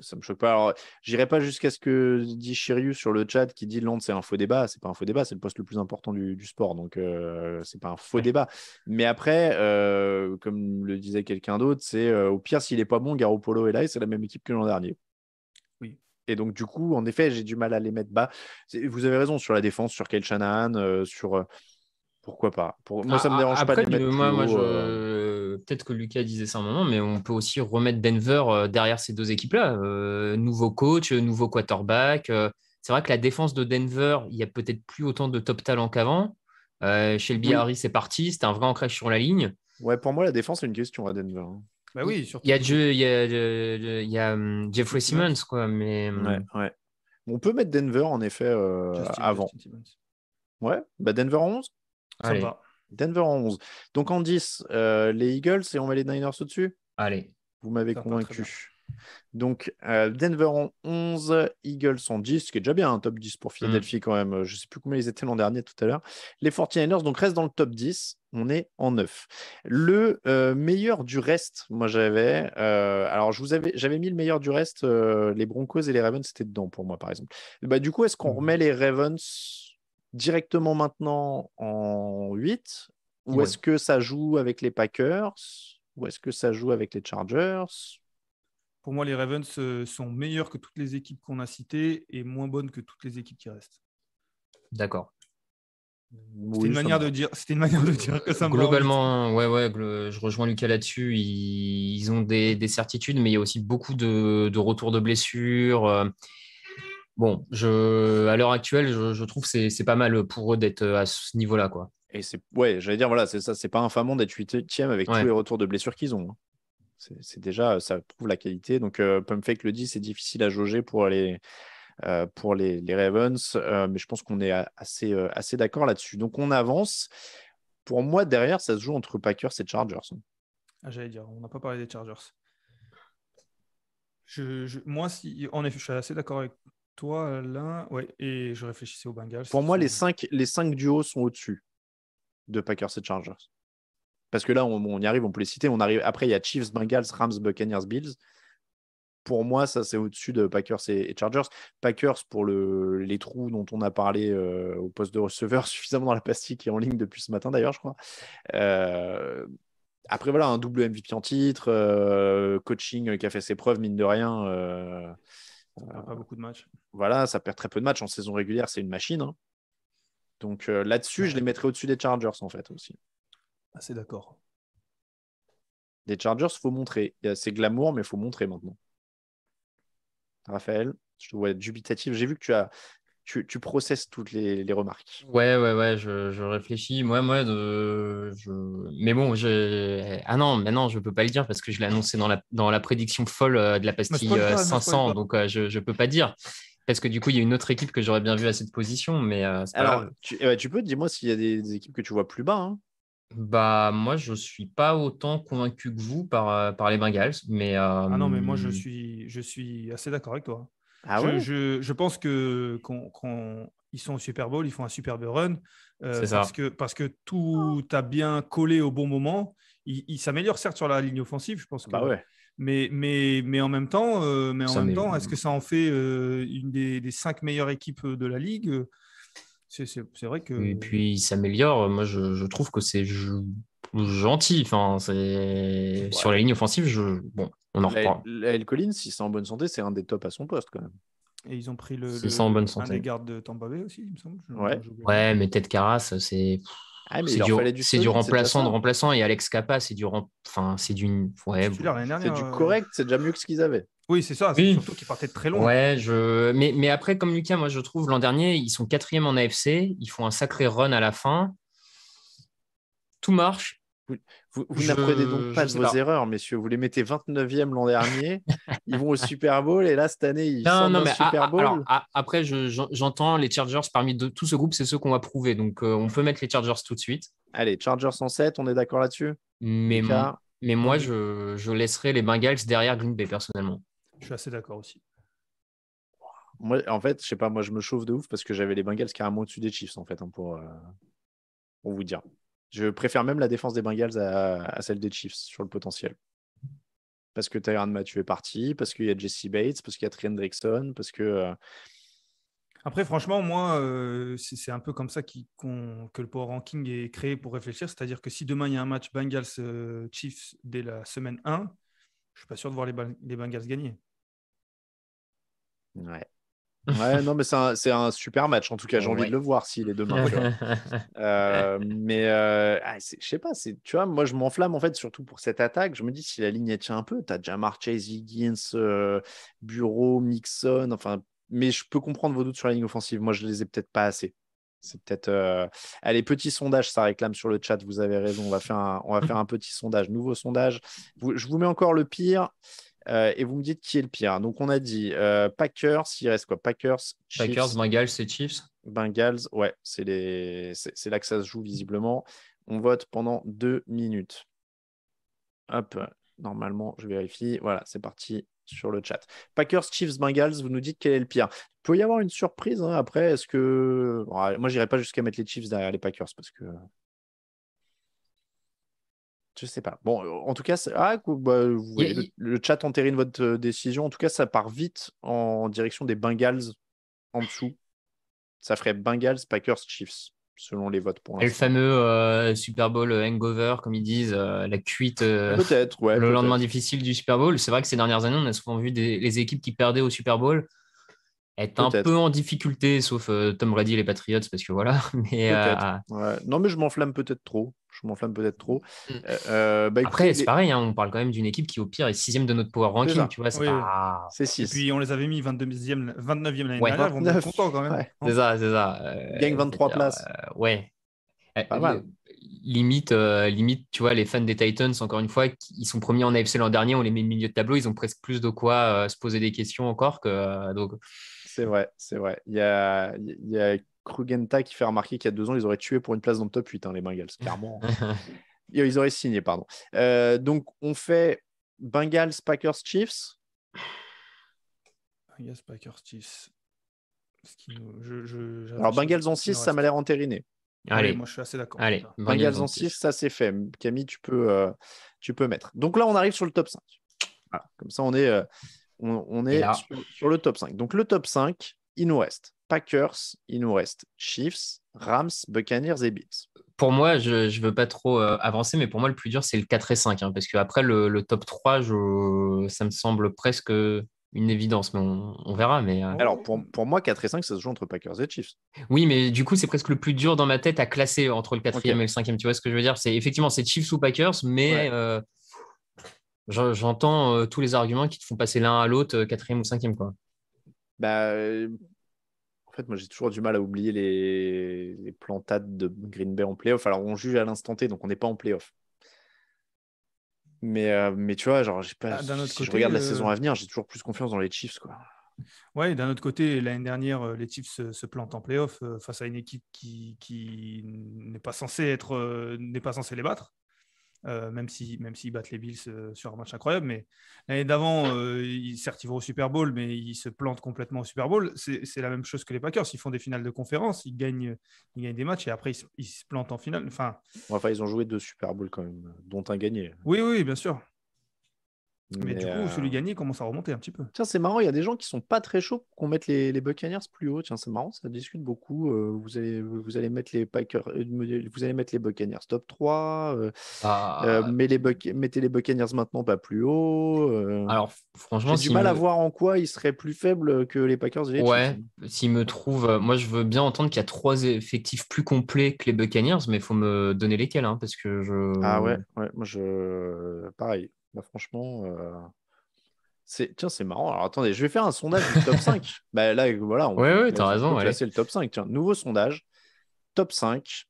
ça, me choque pas. Alors, j'irai pas jusqu'à ce que dit Chirius sur le chat qui dit Londres, c'est un faux débat. C'est pas un faux débat, c'est le poste le plus important du, du sport, donc euh, c'est pas un faux débat. Mais après, euh, comme le disait quelqu'un d'autre, c'est euh, au pire s'il est pas bon, Garoppolo est là et c'est la même équipe que l'an dernier. Oui. Et donc, du coup, en effet, j'ai du mal à les mettre bas. Vous avez raison sur la défense, sur Kyle Shanahan, sur pourquoi pas pour... Moi, ça me dérange pas euh, Peut-être que Lucas disait ça un moment, mais on peut aussi remettre Denver euh, derrière ces deux équipes-là. Euh, nouveau coach, nouveau quarterback. C'est vrai que la défense de Denver, il n'y a peut-être plus autant de top talent qu'avant. chez Shelby Harris c'est parti, c'était un vrai ancrage sur la ligne. Ouais, pour moi, la défense, c'est une question à Denver. Hein. Bah oui, surtout. Il y a, il a, hum, Jeffrey Simmons, quoi. Mais... Hum. Ouais, On peut mettre Denver, en effet, avant. ouais, bah Denver 11. Denver en 11. Donc en 10, euh, les Eagles et on met les Niners au-dessus Allez. Vous m'avez convaincu. Donc euh, Denver en 11, Eagles en 10, ce qui est déjà bien, un top 10 pour Philadelphie mm. quand même. Je ne sais plus combien ils étaient l'an dernier tout à l'heure. Les 49ers, donc reste dans le top 10. On est en 9. Le euh, meilleur du reste, moi j'avais. alors je vous avais, j'avais mis le meilleur du reste, les Broncos et les Ravens, c'était dedans pour moi par exemple. Bah, du coup, est-ce qu'on mm. remet les Ravens directement maintenant en 8 Ou est-ce que ça joue avec les Packers Ou est-ce que ça joue avec les Chargers Pour moi, les Ravens euh, sont meilleurs que toutes les équipes qu'on a citées et moins bonnes que toutes les équipes qui restent. D'accord. C'était une manière de dire. C'était une manière de dire que ça me Globalement, ouais, ouais, je rejoins Lucas là-dessus. Ils, ont des, certitudes, mais il y a aussi beaucoup de, de retours de blessures. Euh, bon, je, à l'heure actuelle, je, trouve que c'est pas mal pour eux d'être euh, à ce niveau-là. Et c'est, ouais, j'allais dire, voilà, c'est ça, c'est pas infamant d'être 8 avec tous les retours de blessures qu'ils ont. Hein. C'est, déjà, ça prouve la qualité. Donc, euh, Fake le dit, c'est difficile à jauger pour les, euh, pour les, Ravens, euh, mais je pense qu'on est assez, assez d'accord là-dessus. Donc, on avance. Pour moi, derrière, ça se joue entre Packers et Chargers. Ah, j'allais dire, on n'a pas parlé des Chargers. moi, si, en effet, je suis assez d'accord avec toi, là Ouais, et je réfléchissais au Bengals. Pour moi, les cinq, les cinq duos sont au-dessus de Packers et Chargers. Parce que là, on, y arrive, on peut les citer. On arrive... Après, il y a Chiefs, Bengals, Rams, Buccaneers, Bills. Pour moi, ça, c'est au-dessus de Packers et, Chargers. Packers, pour le, les trous dont on a parlé euh, au poste de receveur, suffisamment dans la pastille qui en ligne depuis ce matin, d'ailleurs, je crois. Euh, après, voilà, un double MVP en titre, euh, coaching qui a fait ses preuves, mine de rien pas beaucoup de matchs. Voilà, ça perd très peu de matchs. En saison régulière, c'est une machine. Hein. Donc euh, là-dessus, je les mettrais au-dessus des Chargers, en fait, aussi. Assez d'accord. Des Chargers, faut montrer. Euh, c'est glamour, mais faut montrer maintenant. Raphaël, je te vois dubitatif. J'ai vu que tu as, tu, processes toutes les, remarques. Ouais, ouais, ouais, je, réfléchis. Moi, moi, mais bon, je... ah non, maintenant, je peux pas le dire parce que je l'ai annoncé dans la, dans la prédiction folle euh, de la pastille 500, euh, donc euh, je, je peux pas dire parce que du coup, il y a une autre équipe que j'aurais bien vu à cette position, mais Alors, Tu, peux, dis-moi s'il y a des, équipes que tu vois plus bas. Hein. Bah, moi, je suis pas autant convaincu que vous par, par les Bengals, mais. Ah non, mais moi, je suis, je suis assez d'accord avec toi. Ah je, pense que qu'on, ils sont au Super Bowl, ils font un superbe run euh, parce que parce que tout a bien collé au bon moment. Ils, s'améliorent certes sur la ligne offensive, je pense pas bah Mais, mais, mais en même temps, euh, mais en même est... temps, est-ce que ça en fait euh, une des, cinq meilleures équipes de la ligue c'est, vrai que. Et puis ils s'améliorent Moi, je, trouve que c'est gentil. Enfin, sur la ligne offensive. Je bon, on en Collins, si c'est en bonne santé, c'est un des tops à son poste quand même. Et ils ont pris le, en bonne santé. un gardes de Tampa aussi, il me semble. Ouais. ouais, mais Ted Carras, c'est ah, c'est du, remplaçant de remplaçant et Alex Capa, c'est du enfin, c'est du euh. correct, c'est déjà mieux que ce qu'ils avaient. Oui, c'est ça, surtout qu'ils partaient très loin. Ouais, mais, mais après, comme Lucas, moi je trouve l'an dernier, ils sont quatrième en AFC, ils font un sacré run à la fin. Tout marche, vous, n'apprenez donc pas de vos erreurs, messieurs. Vous les mettez 29e l'an dernier, ils vont au Super Bowl et là, cette année, ils sont au Super Bowl. après, j'entends les Chargers parmi tout ce groupe, c'est ceux qu'on va prouver. Donc, euh, on peut mettre les Chargers tout de suite. Allez, Chargers 107, on est d'accord là-dessus mais, moi, je, laisserai les Bengals derrière Green Bay, personnellement. Je suis assez d'accord aussi. Moi, en fait, je sais pas, moi, je me chauffe de ouf parce que j'avais les Bengals carrément au-dessus des Chiefs, en fait, hein, euh, pour vous dire. Je préfère même la défense des Bengals à, celle des Chiefs sur le potentiel. Parce que Tyrann Mathieu est parti, parce qu'il y a Jesse Bates, parce qu'il y a Trent Hendrickson, parce que. Euh, Après, franchement, moi, euh, c'est un peu comme ça que le power ranking est créé pour réfléchir. C'est-à-dire que si demain il y a un match Bengals-Chiefs euh, dès la semaine 1, je ne suis pas sûr de voir les Bengals gagner. Ouais. Ouais, non, mais c'est un, un, super match. En tout cas, j'ai envie de le voir s'il est demain. Euh, mais euh, ah, je sais pas, tu vois, moi je m'enflamme en fait surtout pour cette attaque. Je me dis si la ligne elle tient un peu, tu as Jamar Chase, Higgins, euh, Bureau, Mixon, enfin, mais je peux comprendre vos doutes sur la ligne offensive. Moi je les ai peut-être pas assez. C'est peut-être. Allez, petit sondage, ça réclame sur le chat, vous avez raison. On va faire on va faire un petit sondage, nouveau sondage. je vous mets encore le pire. Euh, et vous me dites qui est le pire. Donc, on a dit euh, Packers, il reste quoi Packers, Chiefs. Packers, Bengals Chiefs. Bengals, ouais, c'est les... là que ça se joue visiblement. On vote pendant deux minutes. Hop, normalement, je vérifie. Voilà, c'est parti sur le chat. Packers, Chiefs, Bengals, vous nous dites quel est le pire. Il peut y avoir une surprise hein, après. Est-ce que. moi, j'irai pas jusqu'à mettre les Chiefs derrière les Packers parce que je sais pas. Bon, euh, en tout cas, ah, bah, le, chat entérine votre euh, décision. En tout cas, ça part vite en direction des Bengals en dessous. Ça ferait Bengals, Packers, Chiefs, selon les votes pour Et le fameux euh, Super Bowl hangover, comme ils disent, la cuite peut-être, le lendemain difficile du Super Bowl. C'est vrai que ces dernières années, on a souvent vu les équipes qui perdaient au Super Bowl être un peu en difficulté, sauf Tom Brady et les Patriots, parce que voilà. Mais, Non, mais je m'enflamme peut-être trop je m'enflamme peut-être trop. Mmh. Mmh. Euh, euh, bah, Après, c'est pareil, hein, on parle quand même d'une équipe qui, au pire, est sixième de notre power ranking. Tu vois, c'est six. Et puis, on les avait mis 22e, 29e l'année dernière, on est content quand même. C'est ça, c'est ça. Euh, Gagne 23 places. ouais. Limite, tu vois, les fans des Titans, encore une fois, ils sont premiers en AFC l'an dernier, on les met au milieu de tableau, ils ont presque plus de quoi se poser des questions encore que. donc... C'est vrai, c'est vrai. Il y a, il y a Krugenta qui fait remarquer qu'il y a deux ans, ils auraient tué pour une place dans le top 8, hein, les Bengals, clairement. ils auraient signé, pardon. Euh, donc, on fait Bengals, Packers, Chiefs. Bengals, Packers, Chiefs. Alors, Bengals en 6, ça m'a l'air entériné. Allez, moi je suis assez d'accord. Allez, Bengals en 6, ça c'est fait. Camille, tu peux, euh, tu peux mettre. Donc là, on arrive sur le top 5. Comme ça, on est, euh, on, est sur, le top 5. Donc le top 5, il nous Packers, il nous reste Chiefs, Rams, Buccaneers et bits Pour moi, je ne veux pas trop euh, avancer, mais pour moi, le plus dur, c'est le 4 et 5. Hein, parce qu'après, le, le top 3, ça me semble presque une évidence, mais on, verra. Mais, euh. Alors, pour, pour, moi, 4 et 5, ça se joue entre Packers et Chiefs. Oui, mais du coup, c'est presque le plus dur dans ma tête à classer entre le 4 e et le 5 Tu vois ce que je veux dire c'est Effectivement, c'est Chiefs ou Packers, mais euh, j'entends tous les arguments qui te font passer l'un à l'autre, 4 ou 5 quoi. Bah, euh, en fait, moi, j'ai toujours du mal à oublier les, plantades de Green Bay en playoff. Alors, on juge à l'instant T, donc on n'est pas en playoff. Mais, euh, mais tu vois, genre, j'ai ah, si je regarde la euh, saison à venir, j'ai toujours plus confiance dans les Chiefs. Quoi. Ouais, d'un autre côté, l'année dernière, les Chiefs se, plantent en playoff face à une équipe qui, n'est pas censée être n'est pas censée les battre. Euh, même s'ils battent les Bills euh, sur un match incroyable. Mais l'année d'avant, euh, certes, ils vont au Super Bowl, mais ils se plantent complètement au Super Bowl. C'est la même chose que les Packers. Ils font des finales de conférence, ils gagnent, ils gagnent des matchs et après, ils se, plantent en finale. Enfin, enfin, ils ont joué deux Super Bowls quand même, dont un gagné. Oui, oui, bien sûr. Mais, du coup, celui euh, gagné commence à remonter un petit peu. Tiens, c'est marrant, il y a des gens qui sont pas très chauds pour qu'on mette les, Buccaneers plus haut. Tiens, c'est marrant, ça discute beaucoup. Euh, vous, allez, vous allez mettre les Packers, euh, vous allez mettre les Buccaneers top 3. Ah. mettez les Buccaneers maintenant pas plus haut. Alors, franchement, j'ai du mal à voir en quoi ils seraient plus faibles que les Packers. ouais, s'ils me trouvent, moi je veux bien entendre qu'il y a trois effectifs plus complets que les Buccaneers, mais il faut me donner lesquels, hein, parce que je. Ah ouais, ouais moi je. Pareil. Bah, franchement, euh, c'est... tiens, c'est marrant. Alors attendez, je vais faire un sondage du top 5. bah, là, voilà, on ouais, t'as raison, c'est le top 5. nouveau sondage, top 5.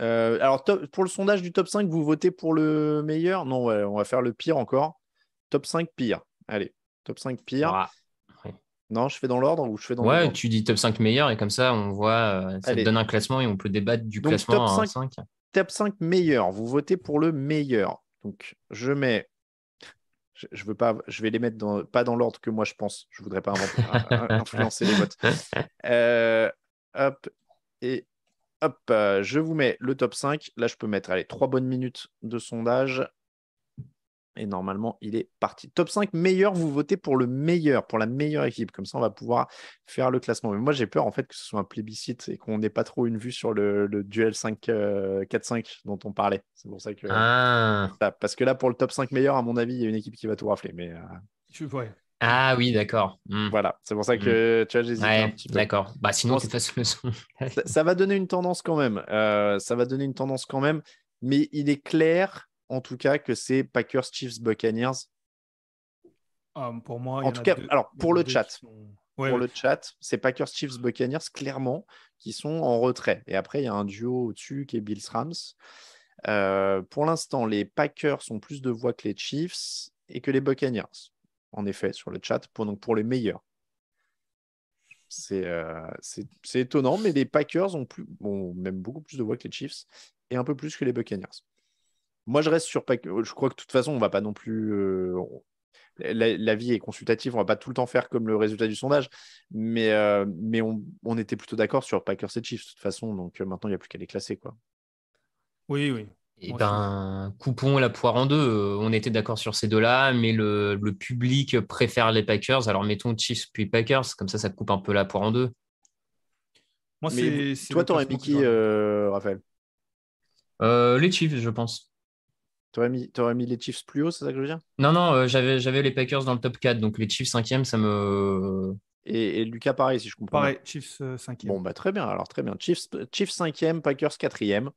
Euh, alors, pour le sondage du top 5, vous votez pour le meilleur Non, on va faire le pire encore. Top 5 pire. Allez, top 5 pire. Ah. Non, je fais dans l'ordre ou je fais dans Ouais, tu dis top 5 meilleur et comme ça, on voit, euh, ça te donne un classement et on peut débattre du classement top 5. Top 5 meilleur. Vous votez pour le meilleur. Donc, je mets. Je, veux pas, je vais les mettre pas dans l'ordre que moi je pense. Je voudrais pas euh, euh, influencer les votes. Euh, hop et hop, je vous mets le top 5. Là, je peux mettre allez, 3 bonnes minutes de sondage. Et normalement, il est parti. Top 5 meilleur, vous votez pour le meilleur, pour la meilleure équipe. Comme ça, on va pouvoir faire le classement. Mais moi, j'ai peur en fait que ce soit un plébiscite et qu'on n'ait pas trop une vue sur le, duel 5, 4-5 euh, dont on parlait. C'est pour ça que. Ah. Bah, parce que là, pour le top 5 meilleur, à mon avis, il y a une équipe qui va tout rafler. Mais, euh, Ah oui, d'accord. Hmm. Voilà, c'est pour ça hmm. que tu as j'hésite un petit peu. D'accord. Bah, sinon, c'est façon, ça, ça, va donner une tendance quand même. Euh, ça va donner une tendance quand même. Mais il est clair en tout cas que c'est Packers, Chiefs, Buccaneers ah, Pour moi, en tout cas, alors pour le chat. pour le chat, c'est Packers, Chiefs, Buccaneers, clairement, qui sont en retrait. Et après, il y a un duo au-dessus qui est Bills Rams. Euh, pour l'instant, les Packers ont plus de voix que les Chiefs et que les Buccaneers. En effet, sur le chat, pour, donc pour les meilleurs. C'est euh, étonnant, mais les Packers ont plus, bon, même beaucoup plus de voix que les Chiefs et un peu plus que les Buccaneers. Moi, je reste sur Packers, Je crois que de toute façon, on va pas non plus. Euh, la, vie est consultative, on va pas tout le temps faire comme le résultat du sondage, mais, euh, mais on, était plutôt d'accord sur Packers et Chiefs de toute façon, donc euh, maintenant il n'y a plus qu'à les classer. Quoi. Oui, oui. Et eh ben, coupons la poire en deux. On était d'accord sur ces deux-là, mais le, public préfère les Packers. Alors mettons Chiefs puis Packers, comme ça, ça coupe un peu la poire en deux. Moi, c'est. Toi, t'aurais mis qui, Raphaël Les Chiefs, je pense. Tu mis, aurais mis les Chiefs plus haut, c'est ça que je veux dire Non, non, euh, j'avais, j'avais les Packers dans le top 4, donc les Chiefs 5e, ça me. Et, Lucas, pareil, si je comprends. Pareil, Chiefs 5e. Euh, bon, bah très bien, alors très bien. Chiefs, Chiefs 5e, Packers 4e.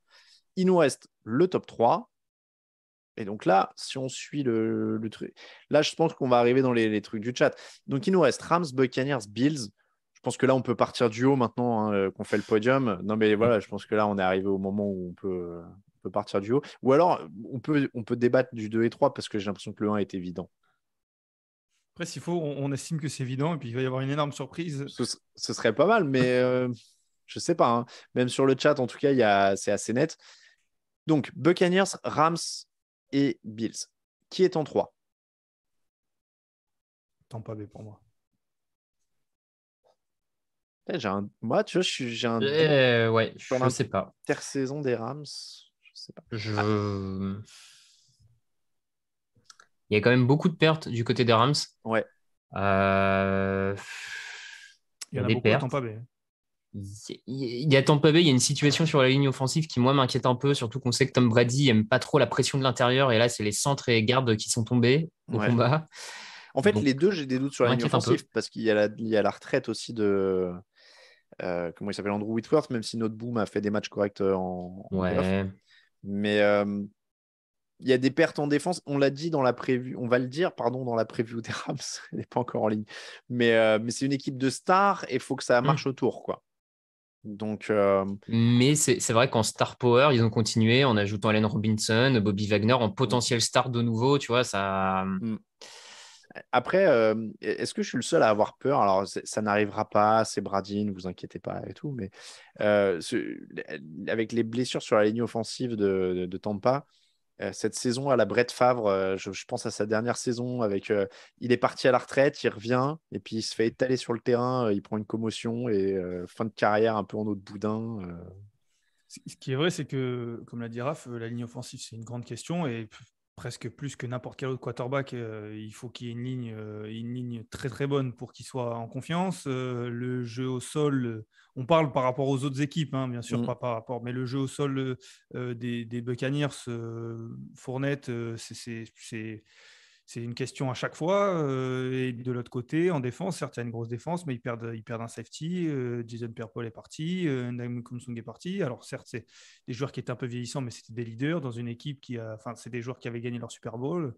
Il nous reste le top 3. Et donc là, si on suit le, truc. Là, je pense qu'on va arriver dans les, trucs du chat. Donc il nous reste Rams, Buccaneers, Bills. Je pense que là, on peut partir du haut maintenant hein, euh, qu'on fait le podium. Non, mais voilà, je pense que là, on est arrivé au moment où on peut, on peut partir du haut. Ou alors, on peut, on peut débattre du 2 et 3 parce que j'ai l'impression que le 1 est évident. Après, s'il faut, on, estime que c'est évident et puis il va y avoir une énorme surprise. Ce, serait pas mal, mais euh, je sais pas. Hein. Même sur le chat, en tout cas, y a, c'est assez net. Donc, Buccaneers, Rams et Bills. Qui est en 3 pas, mais pour moi. Eh, moi, tu vois, j'ai un. Eh, ouais, je ne sais pas. Terre saison des Rams. Ah. Il y a quand même beaucoup de pertes du côté des Rams. Ouais. Euh, il y en a des beaucoup pertes. Il y a Tampa il y a une situation sur la ligne offensive qui, moi, m'inquiète un peu, surtout qu'on sait que Tom Brady aime pas trop la pression de l'intérieur, et là, c'est les centres et les gardes qui sont tombés au combat. En fait, les deux, j'ai des doutes sur la ligne offensive, parce qu'il y, a la retraite aussi de. Euh, comment il s'appelle Andrew Whitworth, même si notre boom a fait des matchs corrects euh, en. Ouais. En mais euh, il y a des pertes en défense. On l'a dit dans la prévue, on va le dire, pardon, dans la prévue des Rams. Elle n'est pas encore en ligne. Mais, euh, c'est une équipe de stars et il faut que ça marche mm. autour, quoi. Donc, euh, Mais c'est vrai qu'en star power, ils ont continué en ajoutant Allen Robinson, Bobby Wagner en potentiel star de nouveau, tu vois, ça. Mm. Après, euh, est-ce que je suis le seul à avoir peur Alors, ça n'arrivera pas, c'est Brady, ne vous inquiétez pas et tout, mais euh, avec les blessures sur la ligne offensive de, Tampa, euh, cette saison à la Brett Favre, je, pense à sa dernière saison avec il est parti à la retraite, il revient et puis il se fait étaler sur le terrain, il prend une commotion et fin de carrière un peu en eau de boudin. Ce qui est vrai, c'est que, comme l'a dit Raph, la ligne offensive, c'est une grande question et presque plus que n'importe quel autre quarterback. Euh, il faut qu'il y ait euh, une ligne, très très bonne pour qu'il soit en confiance. Euh, le jeu au sol, on parle par rapport aux autres équipes, hein, bien sûr, mm. pas par rapport, mais le jeu au sol des, des, Buccaneers, Fournette, c'est c'est une question à chaque fois. Euh, et de l'autre côté, en défense, certes, il y a une grosse défense, mais ils perdent, ils perdent un safety. Euh, Jason est parti, euh, Naim est parti. Alors, certes, c'est des joueurs qui étaient un peu vieillissants, mais c'était des leaders dans une équipe qui a. Enfin, c'est des joueurs qui avaient gagné leur Super Bowl.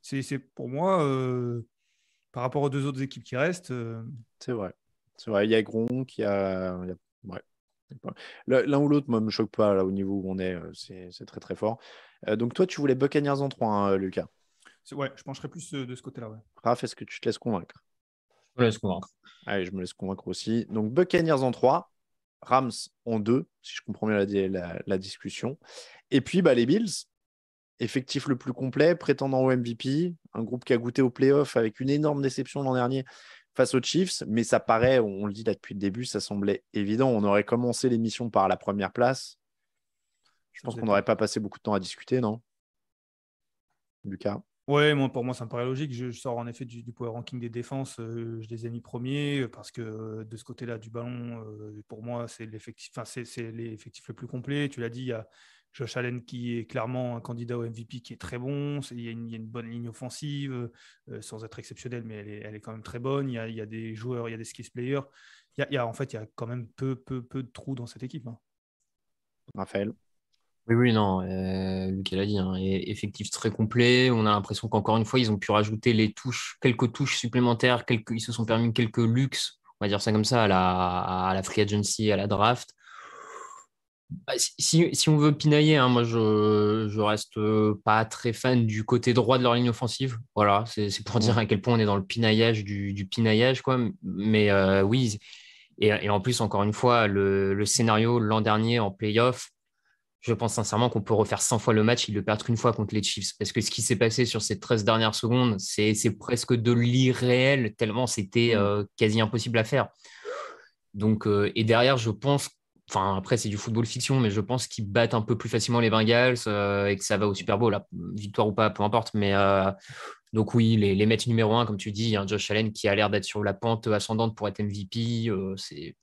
C'est pour moi, euh, par rapport aux deux autres équipes qui restent. Euh, c'est vrai. C'est vrai. Il y a Gronk, qui a. Ouais. L'un ou l'autre, moi, me choque pas là, au niveau où on est. C'est très, très fort. donc, toi, tu voulais Buccaneers en 3, hein, Lucas ouais, je pencherais plus euh, de ce côté-là. Ouais. Raph, est-ce que tu te laisses convaincre Je me laisse convaincre. Allez, je me laisse convaincre aussi. Donc, Buccaneers en 3, Rams en 2, si je comprends bien la, discussion. Et puis, bah, les Bills, effectif le plus complet, prétendant au MVP, un groupe qui a goûté au playoff avec une énorme déception l'an dernier face aux Chiefs, mais ça paraît, on le dit là depuis le début, ça semblait évident. On aurait commencé l'émission par la première place. Je pense qu'on n'aurait pas passé beaucoup de temps à discuter, non Lucas oui, moi, pour moi, ça me paraît logique. Je, sors en effet du, du, power ranking des défenses. Euh, je les ai mis premiers euh, parce que euh, de ce côté-là du ballon, pour moi, c'est l'effectif, c'est, l'effectif le plus complet. Tu l'as dit, il y a Josh Allen qui est clairement un candidat au MVP qui est très bon. Il y, a une bonne ligne offensive, sans être exceptionnelle, mais elle est, quand même très bonne. Il y, a, des joueurs, il y a des skis players. Y a, en fait, il y a quand même peu, peu, peu de trous dans cette équipe. Hein. Raphaël oui, oui, non, euh, Lucas l'a dit, hein, effectif très complet. On a l'impression qu'encore une fois, ils ont pu rajouter les touches, quelques touches supplémentaires, ils se sont permis quelques luxes, on va dire ça comme ça, à la, à la free agency, à la draft. Bah, si, on veut pinailler, hein, moi je, je reste euh, pas très fan du côté droit de leur ligne offensive. Voilà, c'est pour dire à quel point on est dans le pinaillage du, du pinaillage, quoi. Mais euh, oui, et, en plus, encore une fois, le, le scénario l'an dernier en playoff, je pense sincèrement qu'on peut refaire 100 fois le match et le perdre une fois contre les Chiefs. Parce que ce qui s'est passé sur ces 13 dernières secondes, c'est presque de l'irréel, tellement c'était mm. euh, quasi impossible à faire. Donc, euh, et derrière, je pense, enfin après c'est du football fiction, mais je pense qu'ils battent un peu plus facilement les Bengals euh, et que ça va au Super Bowl, hein. victoire ou pas, peu importe. Mais donc oui, les, les matchs numéro un, comme tu dis, Josh Allen qui a l'air d'être sur la pente ascendante pour être MVP, c'est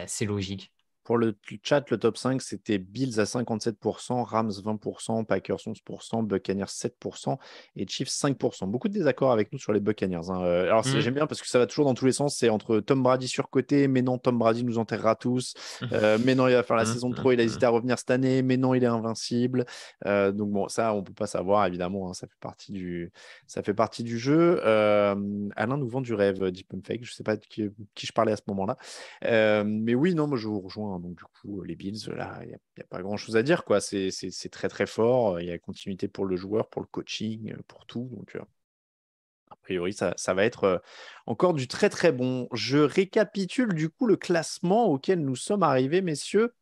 assez logique. Pour le chat, le top 5, c'était Bills à 57%, Rams 20%, Packers 11%, Buccaneers 7% et Chiefs 5%. Beaucoup de désaccords avec nous sur les Buccaneers. Hein. Euh, alors, mm. j'aime bien parce que ça va toujours dans tous les sens. C'est entre Tom Brady côté, mais non, Tom Brady nous enterrera tous. Euh, mais non, il va faire la mm, saison de mm, il a hésité à revenir cette année, mais non, il est invincible. Euh, donc, bon, ça, on ne peut pas savoir, évidemment. Hein. Ça, fait partie du... ça fait partie du jeu. Alain nous vend du rêve, Deep Fake. Je ne sais pas de qui, qui, je parlais à ce moment-là. mais oui, non, moi, je vous rejoins Hein. donc du coup, les Bills, là, il n'y a, pas grand-chose à dire. quoi. C'est, très très fort. Il y a continuité pour le joueur, pour le coaching, euh, pour tout. Donc, euh, a priori, ça, va être euh, encore du très très bon. Je récapitule du coup le classement auquel nous sommes arrivés, messieurs.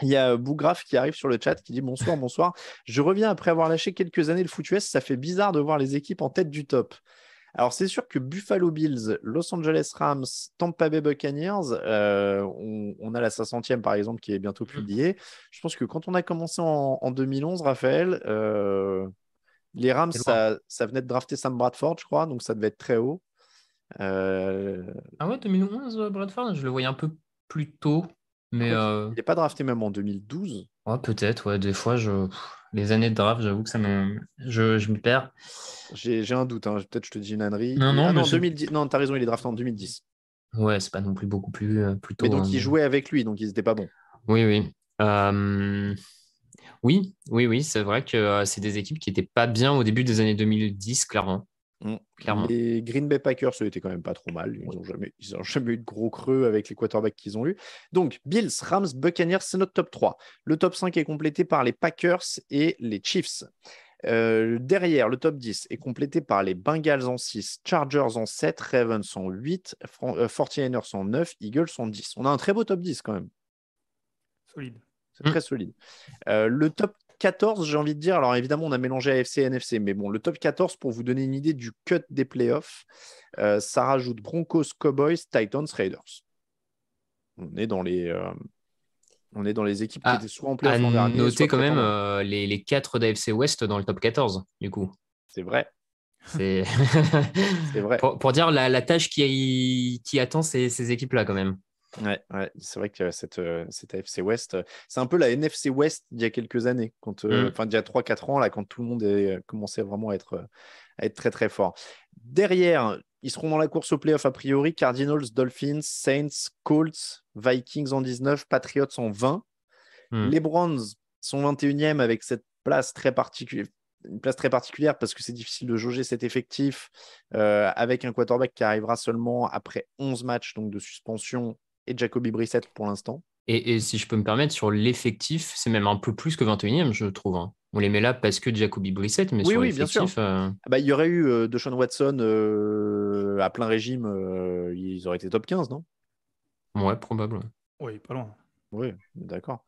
Il y a Bougraf qui arrive sur le chat qui dit bonsoir, bonsoir. Je reviens après avoir lâché quelques années le foot Ça fait bizarre de voir les équipes en tête du top. Alors, c'est sûr que Buffalo Bills, Los Angeles Rams, Tampa Bay Buccaneers, euh, on, a la 500e par exemple qui est bientôt mm. publiée. Je pense que quand on a commencé en, 2011, Raphaël, euh, les Rams, ça, ça, venait de drafter Sam Bradford, je crois, donc ça devait être très haut. Euh, ah ouais, 2011, Bradford, je le voyais un peu plus tôt. Euh, il n'est pas drafté même en 2012 ouais, Peut-être, ouais. Des fois, je... les années de draft, j'avoue que ça me... je, je m'y perds. J'ai un doute, hein. peut-être je te dis une ânerie. Non, non, 2010... Ah non t'as raison, il est drafté en 2010. Ouais, c'est pas non plus beaucoup plus, euh, tôt, Mais donc, hein. il jouait avec lui, donc ils n'étaient pas bons. Oui, oui. Euh, oui, oui, oui, c'est vrai que c'est des équipes qui n'étaient pas bien au début des années 2010, clairement. Mm, clairement. Les Green Bay Packers, eux, étaient quand même pas trop mal. Ils n'ont jamais, jamais eu de gros creux avec les quarterbacks qu'ils ont eu. Donc, Bills, Rams, Buccaneers, c'est notre top 3. Le top 5 est complété par les Packers et les Chiefs. Euh, derrière, le top 10 est complété par les Bengals en 6, Chargers en 7, Ravens en 8, Fran 49ers euh, en 9, Eagles en 10. On a un très beau top 10 quand même. Solide. C'est très solide. Euh, le top 14, j'ai envie de dire, alors évidemment, on a mélangé AFC et NFC, mais bon, le top 14, pour vous donner une idée du cut des playoffs, euh, ça rajoute Broncos, Cowboys, Titans, Raiders. On est dans les, euh, on est dans les équipes qui ah, étaient soit en place l'an dernier. noté quand même euh, les, quatre 4 d'AFC West dans le top 14, du coup. C'est vrai. C'est vrai. Pour, dire la, tâche qui, attend ces équipes-là, quand même. Ouais, c'est vrai que cette, euh, cette AFC West, euh, c'est un peu la NFC West d'il y a quelques années, quand, euh, mm. enfin il y a 3-4 ans, là, quand tout le monde est, commençait vraiment à être, à être très très fort. Derrière, ils seront dans la course au playoff a priori, Cardinals, Dolphins, Saints, Colts, Vikings en 19, Patriots en 20. Mm. Les Browns sont 21e avec cette place très particulière une place très particulière parce que c'est difficile de jauger cet effectif avec un quarterback qui arrivera seulement après 11 matchs donc de suspension et Jacoby Brissett pour l'instant. Et, si je peux me permettre, sur l'effectif, c'est même un peu plus que 21e, je trouve. Hein. On les met là parce que Jacoby Brissett, mais sur l'effectif. Euh, ah bah, il y aurait eu euh, Deshaun Watson euh, à plein régime, euh, ils auraient été top 15, non Ouais, probable. Oui, pas loin. Oui, d'accord.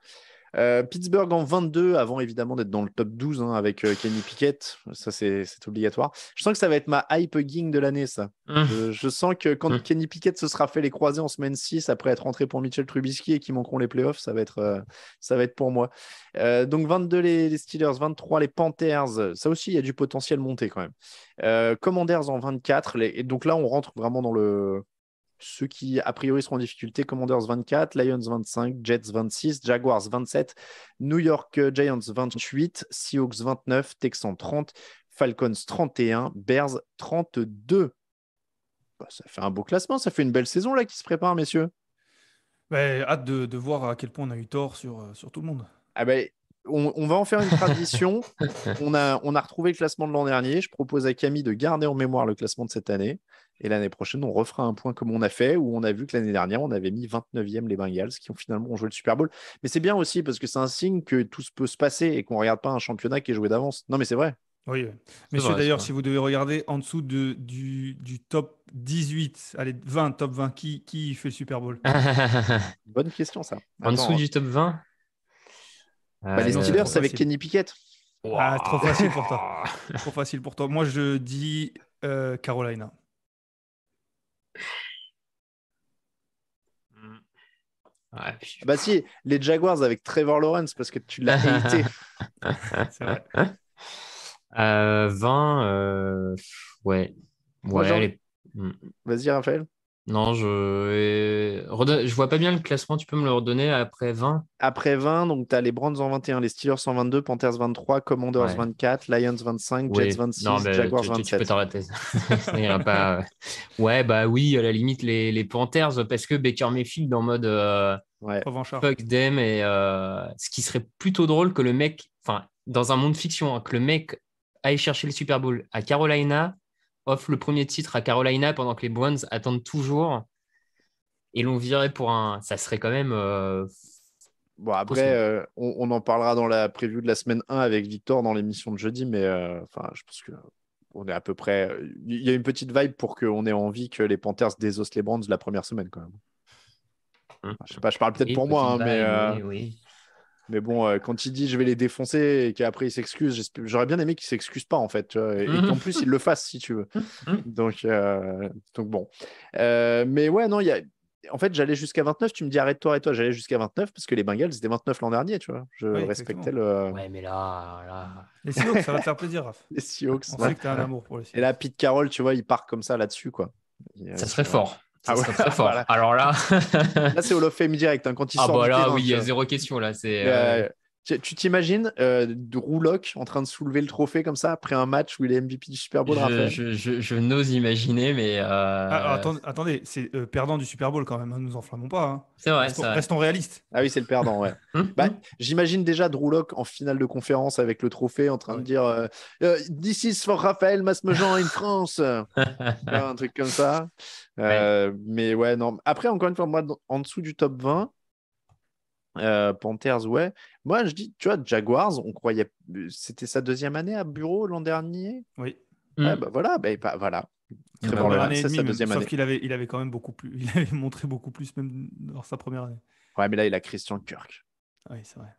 Euh, Pittsburgh en 22, avant évidemment d'être dans le top 12 hein, avec euh, Kenny Pickett. Ça, c'est obligatoire. Je sens que ça va être ma hype ging de l'année, ça. Hum. Je, sens que quand hum. Kenny Pickett se sera fait les croisés en semaine 6 après être rentré pour Mitchell Trubisky et qui manqueront les playoffs, ça va être, euh, ça va être pour moi. donc 22, les, Steelers, 23, les Panthers. Ça aussi, il y a du potentiel monté quand même. Commanders en 24. Les... Et donc là, on rentre vraiment dans le ceux qui, a priori, seront en difficulté, Commanders 24, Lions 25, Jets 26, Jaguars 27, New York euh, Giants 28, Seahawks 29, Texans 30, Falcons 31, Bears 32. Bah, ça fait un beau classement, ça fait une belle saison là qui se prépare, messieurs. Bah, hâte de, voir à quel point on a eu tort sur, euh, tout le monde. Ah, bah, on, va en faire une tradition. on a retrouvé le classement de l'an dernier. Je propose à Camille de garder en mémoire le classement de cette année. Et l'année prochaine, on refera un point comme on a fait, où on a vu que l'année dernière, on avait mis 29e les Bengals, qui ont finalement joué le Super Bowl. Mais c'est bien aussi, parce que c'est un signe que tout peut se passer et qu'on ne regarde pas un championnat qui est joué d'avance. Non, mais c'est vrai. Oui, messieurs, d'ailleurs, si vous devez regarder en dessous du, top 18, allez, 20, top 20, qui, qui fait le Super Bowl Bonne question, ça. en dessous du top 20 hein. bah, Les euh, Steelers avec Kenny Pickett. Ah, trop facile pour toi. trop facile pour toi. Moi, je dis euh, Carolina. Mm. Bah si, les Jaguars avec Trevor Lawrence, parce que tu l'as été. C'est vrai. 20, euh, euh, ouais. ouais mm. Vas-y, Raphaël. Non, je je vois pas bien le classement. Tu peux me le redonner après 20 Après 20, donc tu as les Brands en 21, les Steelers en 22, Panthers 23, Commanders 24, Lions 25, Jets 26, non, mais tu, peux t'arrêter. pas... Ouais, bah oui, à la limite, les, Panthers, parce que Baker Mayfield en mode euh, fuck them. Et, euh, ce qui serait plutôt drôle que le mec, enfin, dans un monde fiction, hein, que le mec aille chercher le Super Bowl à Carolina offre le premier titre à Carolina pendant que les Browns attendent toujours et l'on virait pour un. Ça serait quand même. Euh, bon, après, euh, on, en parlera dans la preview de la semaine 1 avec Victor dans l'émission de jeudi, mais euh, enfin, je pense que. On est à peu près. Il y a une petite vibe pour qu'on ait envie que les Panthers désossent les Browns la première semaine, quand même. Hum. je sais pas, je parle peut-être pour moi, hein, mais. oui. Mais bon, euh, quand il dit je vais les défoncer et qu'après il s'excuse, j'aurais bien aimé qu'il s'excuse pas en fait, et, en qu'en plus il le fasse si tu veux. donc, euh, donc bon. Euh, mais ouais, non, il y a. En fait, j'allais jusqu'à 29, tu me dis arrête-toi, et toi J'allais jusqu'à 29 parce que les Bengals, c'était 29 l'an dernier, tu vois. Je respectais le. Ouais, mais là, là. Les Seahawks, ça va te faire plaisir, Raph. Les Seahawks. On ouais. que un amour pour les Seahawks. Et là, Pete Carroll, tu vois, il part comme ça là-dessus, quoi. ça serait fort. Ah Ça ah ouais. très fort. Alors là. là, c'est Fame direct. Hein, quand il ah sort. Ah bah là, oui, il y a zéro question. Là, c'est. Euh... Tu t'imagines euh, de en train de soulever le trophée comme ça après un match où il est MVP du Super Bowl Je, je, n'ose imaginer, mais. Euh, ah, ah, attendez, c'est euh, perdant du Super Bowl quand même, ne hein, nous enflammons pas. Hein. C'est vrai, restons, réalistes. Ah oui, c'est le perdant, ouais. Hum, bah, hum. J'imagine déjà Drew en finale de conférence avec le trophée en train de dire euh, This is for Raphaël Masmejean in France. un truc comme ça. Mais ouais, non. Après, encore une fois, moi, en dessous du top 20, euh, Panthers, ouais. Moi, je dis, tu vois, Jaguars, on croyait. Euh, c'était sa deuxième année à bureau l'an dernier Oui. Mm. Bah voilà, bah, voilà. sa deuxième année. Sauf qu'il avait, il avait quand même beaucoup plus. Il avait montré beaucoup plus, même dans sa première année. Ouais, mais là, il a Christian Kirk. Oui, c'est vrai.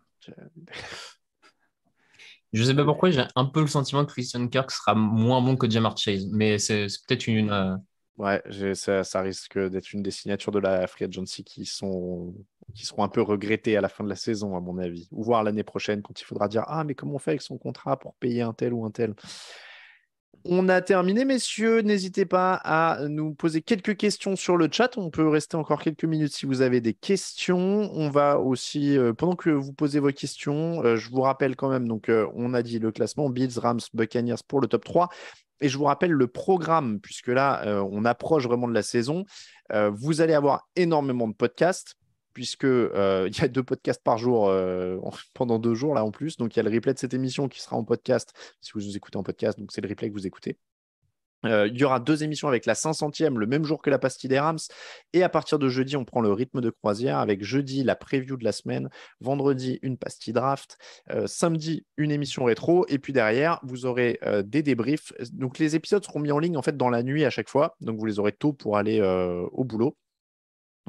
Je... sais pas pourquoi, j'ai un peu le sentiment que Christian Kirk sera moins bon que Jamar Chase, mais c'est, c'est peut-être une, euh, Ouais, ça, risque d'être une des signatures de la Free Agency qui, sont, qui seront un peu regrettées à la fin de la saison, à mon avis. Ou voir l'année prochaine quand il faudra dire Ah, mais comment on fait avec son contrat pour payer un tel ou un tel on a terminé, messieurs. N'hésitez pas à nous poser quelques questions sur le chat. On peut rester encore quelques minutes si vous avez des questions. On va aussi, euh, pendant que vous posez vos questions, euh, je vous rappelle quand même, donc euh, on a dit le classement Bills, Rams, Buccaneers pour le top 3. Et je vous rappelle le programme, puisque là, on approche vraiment de la saison. vous allez avoir énormément de podcasts puisque euh, il y a deux podcasts par jour euh, pendant deux jours là en plus. Donc il y a le replay de cette émission qui sera en podcast si vous nous écoutez en podcast. Donc c'est le replay que vous écoutez. Euh, il y aura deux émissions avec la 500e le même jour que la pastille des Rams. Et à partir de jeudi, on prend le rythme de croisière avec jeudi la preview de la semaine, vendredi une pastille draft, samedi une émission rétro. Et puis derrière, vous aurez des débriefs. Donc les épisodes seront mis en ligne en fait dans la nuit à chaque fois. Donc vous les aurez tôt pour aller au boulot.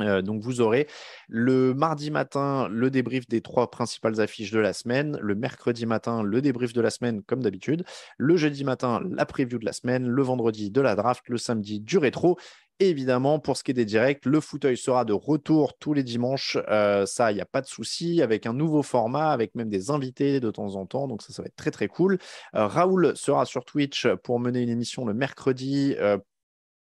Euh, donc vous aurez le mardi matin le débrief des trois principales affiches de la semaine, le mercredi matin le débrief de la semaine comme d'habitude, le jeudi matin la preview de la semaine, le vendredi de la draft, le samedi du rétro. évidemment, pour ce qui est des directs, le fauteuil sera de retour tous les dimanches. Euh, ça, il n'y a pas de souci, avec un nouveau format, avec même des invités de temps en temps. Donc ça, ça va être très très cool. Euh, Raoul sera sur Twitch pour mener une émission le mercredi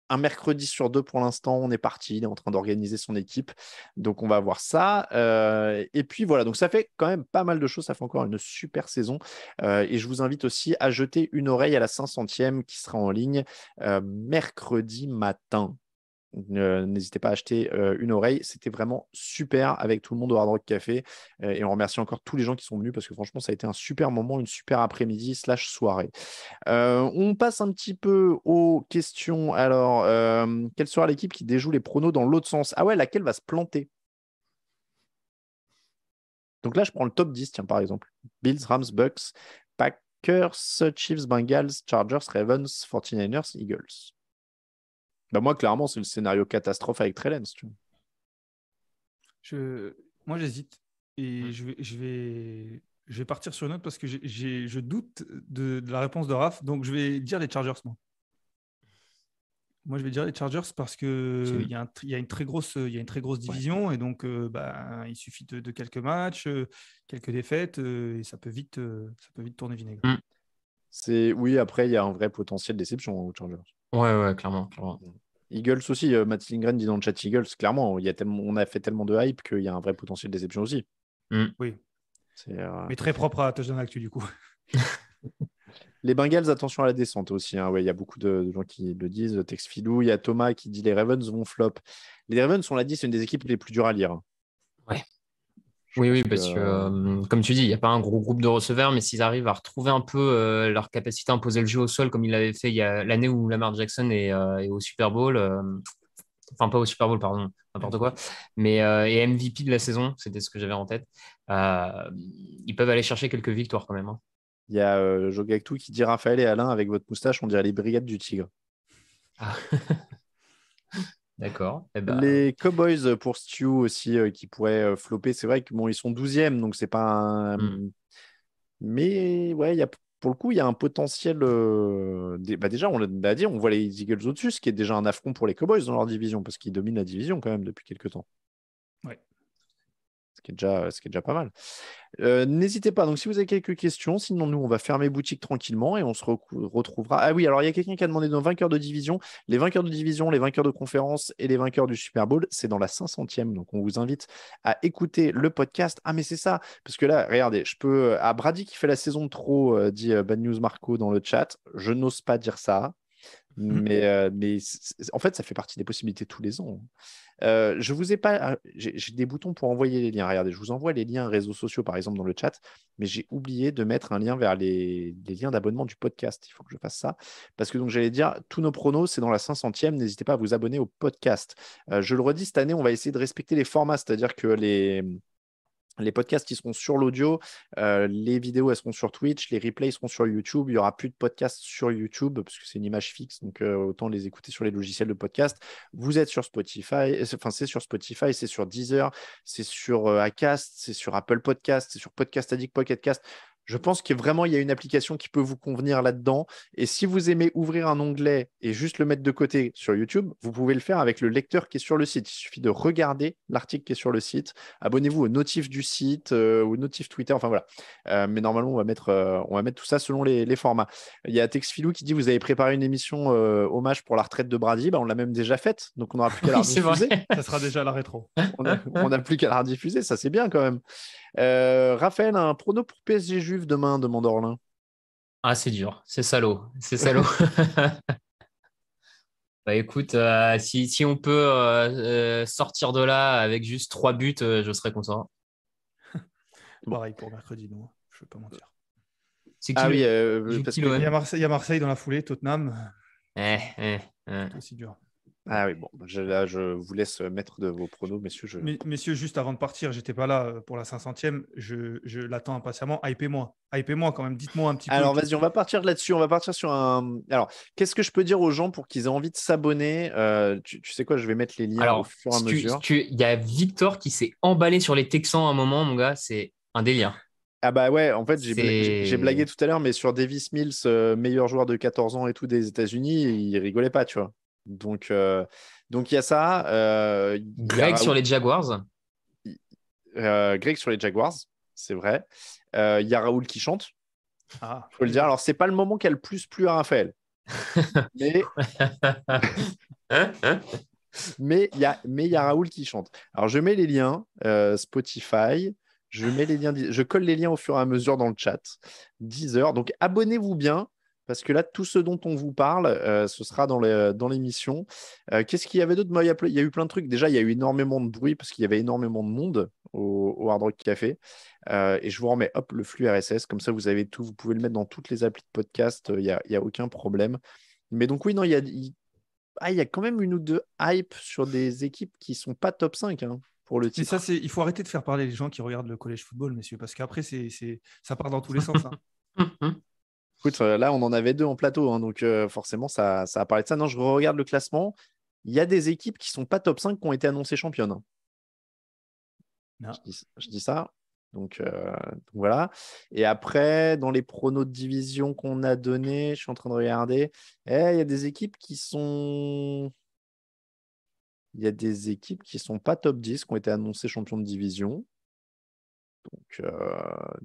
un mercredi sur deux pour l'instant, on est parti, il est en train d'organiser son équipe. Donc on va voir ça. Euh, et puis voilà, donc ça fait quand même pas mal de choses, ça fait encore une super saison. Euh, et je vous invite aussi à jeter une oreille à la 500e qui sera en ligne euh, mercredi matin. N'hésitez pas à acheter euh, une oreille. C'était vraiment super avec tout le monde au Hard Rock Café. Euh, et on remercie encore tous les gens qui sont venus parce que franchement, ça a été un super moment, une super après-midi slash soirée. Euh, on passe un petit peu aux questions. Alors, quelle sera l'équipe qui déjoue les pronos dans l'autre sens Ah ouais, laquelle va se planter donc là, je prends le top 10, tiens, par exemple. Bills, Rams, Bucks, Packers, Chiefs, Bengals, Chargers, Ravens, 49ers, Eagles. Bah, moi, clairement, c'est le scénario catastrophe avec Trellens. Je... Moi, j'hésite. Et je vais, je, vais, je vais partir sur une autre parce que je doute de, la réponse de Raph. Donc, je vais dire les Chargers, moi. Moi, je vais dire les Chargers parce qu'il y, a y, a une très grosse, y a une très grosse division et donc euh, bah, il suffit de, quelques matchs, euh, quelques défaites euh, et ça peut vite, ça peut vite tourner vinaigre. Mm. C'est... Oui, après, il y a un vrai potentiel déception aux Chargers. Ouais, ouais, clairement. Mm. Eagles aussi, Mathilde euh, Matt dit dans le chat Eagles, clairement, il y a tellement, on a fait tellement de hype qu'il y a un vrai potentiel de déception aussi. Mm. Oui. Euh, Mais très propre à Touchdown Actu du coup. les Bengals, attention à la descente aussi. Hein. il y a beaucoup de, gens qui le disent. Tex Filou, il y a Thomas qui dit les Ravens vont flop. Les Ravens, on l'a dit, c'est une des équipes les plus dures à lire. Ouais oui, oui, parce que, euh, comme tu dis, il n'y a pas un gros groupe de receveurs, mais s'ils arrivent à retrouver un peu euh, leur capacité à imposer le jeu au sol, comme ils l'avaient fait il y l'année où Lamar Jackson est, euh, au Super Bowl, enfin pas au Super Bowl, pardon, n'importe quoi, mais et MVP de la saison, c'était ce que j'avais en tête, ils peuvent aller chercher quelques victoires quand même. Hein. Il y a Jogactou qui dit Raphaël et Alain, avec votre moustache, on dirait les brigades du tigre. Ah. D'accord. Eh ben, les euh, Cowboys euh, pour Stu aussi euh, qui pourraient flopper. C'est vrai que bon, ils sont 12e, donc c'est pas hmm. Mais ouais, y a, pour le coup, il y a un potentiel. Bah, déjà, on l'a bah, dit, on voit les Eagles au-dessus, ce qui est déjà un affront pour les Cowboys dans leur division, parce qu'ils dominent la division quand même depuis quelques temps ce qui est déjà, pas mal. Euh, n'hésitez pas, donc si vous avez quelques questions, sinon nous on va fermer boutique tranquillement et on se retrouvera. Ah oui, alors il y a quelqu'un qui a demandé nos vainqueurs de division, les vainqueurs de division, les vainqueurs de conférence et les vainqueurs du Super Bowl, c'est dans la 500e, donc on vous invite à écouter le podcast. Ah mais c'est ça, parce que là, regardez, je peux... à euh, ah, Brady qui fait la saison de trop, euh, dit Bad News Marco dans le chat, je n'ose pas dire ça, Mm. Mais, euh, mais en fait, ça fait partie des possibilités tous les ans. Euh, je vous ai pas. Euh, j'ai des boutons pour envoyer les liens. Regardez, je vous envoie les liens réseaux sociaux, par exemple, dans le chat, mais j'ai oublié de mettre un lien vers les, liens d'abonnement du podcast. Il faut que je fasse ça. Parce que donc j'allais dire, tous nos pronos, c'est dans la 500e. N'hésitez pas à vous abonner au podcast. je le redis, cette année, on va essayer de respecter les formats, c'est-à-dire que les les podcasts, qui seront sur l'audio. Euh, les vidéos, elles seront sur Twitch. Les replays seront sur YouTube. Il n'y aura plus de podcasts sur YouTube parce que c'est une image fixe. Donc, euh, autant les écouter sur les logiciels de podcast. Vous êtes sur Spotify. Euh, enfin, c'est sur Spotify, c'est sur Deezer, c'est sur Acast, c'est sur Apple Podcast, c'est sur Podcast Addict, Pocket Cast. Je pense que vraiment, il y a une application qui peut vous convenir là-dedans. Et si vous aimez ouvrir un onglet et juste le mettre de côté sur YouTube, vous pouvez le faire avec le lecteur qui est sur le site. Il suffit de regarder l'article qui est sur le site. Abonnez-vous aux notifs du site, ou euh, aux notifs Twitter, enfin voilà. Euh, mais normalement, euh, on va, mettre, tout ça selon les, formats. Il y a Texfilou qui dit Vous avez préparé une émission hommage pour la retraite de Brady. Bah, on l'a même déjà faite, donc on n'aura plus qu'à la rediffuser. ça sera déjà la rétro. on n'a plus qu'à la rediffuser, ça c'est bien quand même. Raphaël, un prono pour PSG demain, demande Orlin. Ah, c'est dur, c'est salaud, c'est salaud. bah écoute, euh, si, si, on peut euh, euh, sortir de là avec juste trois buts, je serais content. Pareil pour mercredi, non, hein. je vais pas mentir. C'est ah oui, il, y a Marseille, dans la foulée, Tottenham. Eh, eh, eh. C'est dur. Ah oui, bon, bah, je, là, je vous laisse euh, mettre de vos pronos, messieurs. Je... messieurs, juste avant de partir, j'étais pas là euh, pour la 500e, je, l'attends impatiemment. Hypez-moi, hypez-moi quand même, dites-moi un petit peu. Alors vas-y, on va partir là-dessus, on va partir sur un. Alors, qu'est-ce que je peux dire aux gens pour qu'ils aient envie de s'abonner euh, tu, sais quoi, je vais mettre les liens au fur et à mesure. Il y a Victor qui s'est emballé sur les Texans à un moment, mon gars, c'est un délire. Ah bah ouais, en fait, j'ai blagué, tout à l'heure, mais sur Davis Mills, meilleur joueur de 14 ans et tout des États-Unis, il rigolait pas, tu vois. Donc, euh, donc il y a ça. Euh, Greg sur les Jaguars. Euh, Greg sur les Jaguars, c'est vrai. Il y a Raoul qui chante. Ah. Faut le dire. Alors, c'est pas le moment qui a le plus plu à Raphaël. mais il y a Raoul qui chante. Alors je mets les liens Spotify, je mets les liens, je colle les liens au fur et à mesure dans le chat. 10 heures. Donc abonnez-vous bien parce que là, tout ce dont on vous parle, euh, ce sera dans l'émission. Dans l'émission. Euh, qu'est-ce qu'il y avait d'autre il, y a eu plein de trucs. Déjà, il y a eu énormément de bruit parce qu'il y avait énormément de monde au, Hard Rock Café. Euh, et je vous remets hop, le flux RSS. Comme ça, vous avez tout. Vous pouvez le mettre dans toutes les applis de podcast. Il n'y a, aucun problème. Mais donc, oui, non, il y a, ah, y a quand même une ou deux hype sur des équipes qui ne sont pas top 5. Hein, pour le titre. ça, c'est, il faut arrêter de faire parler les gens qui regardent le collège football, messieurs, parce qu'après, c'est, ça part dans tous les sens. Hein. Euh, là, on en avait deux en plateau, hein, donc euh, forcément, ça, ça a parlé de ça. Non, je regarde le classement. Il y a des équipes qui ne sont pas top 5 qui ont été annoncées championnes. Je, dis, ça. Euh, donc, voilà. Et après, dans les pronos de division qu'on a donné, je suis en train de regarder. Eh, il y a des équipes qui sont. Il y a des équipes qui ne sont pas top 10 qui ont été annoncées championnes de division. Donc,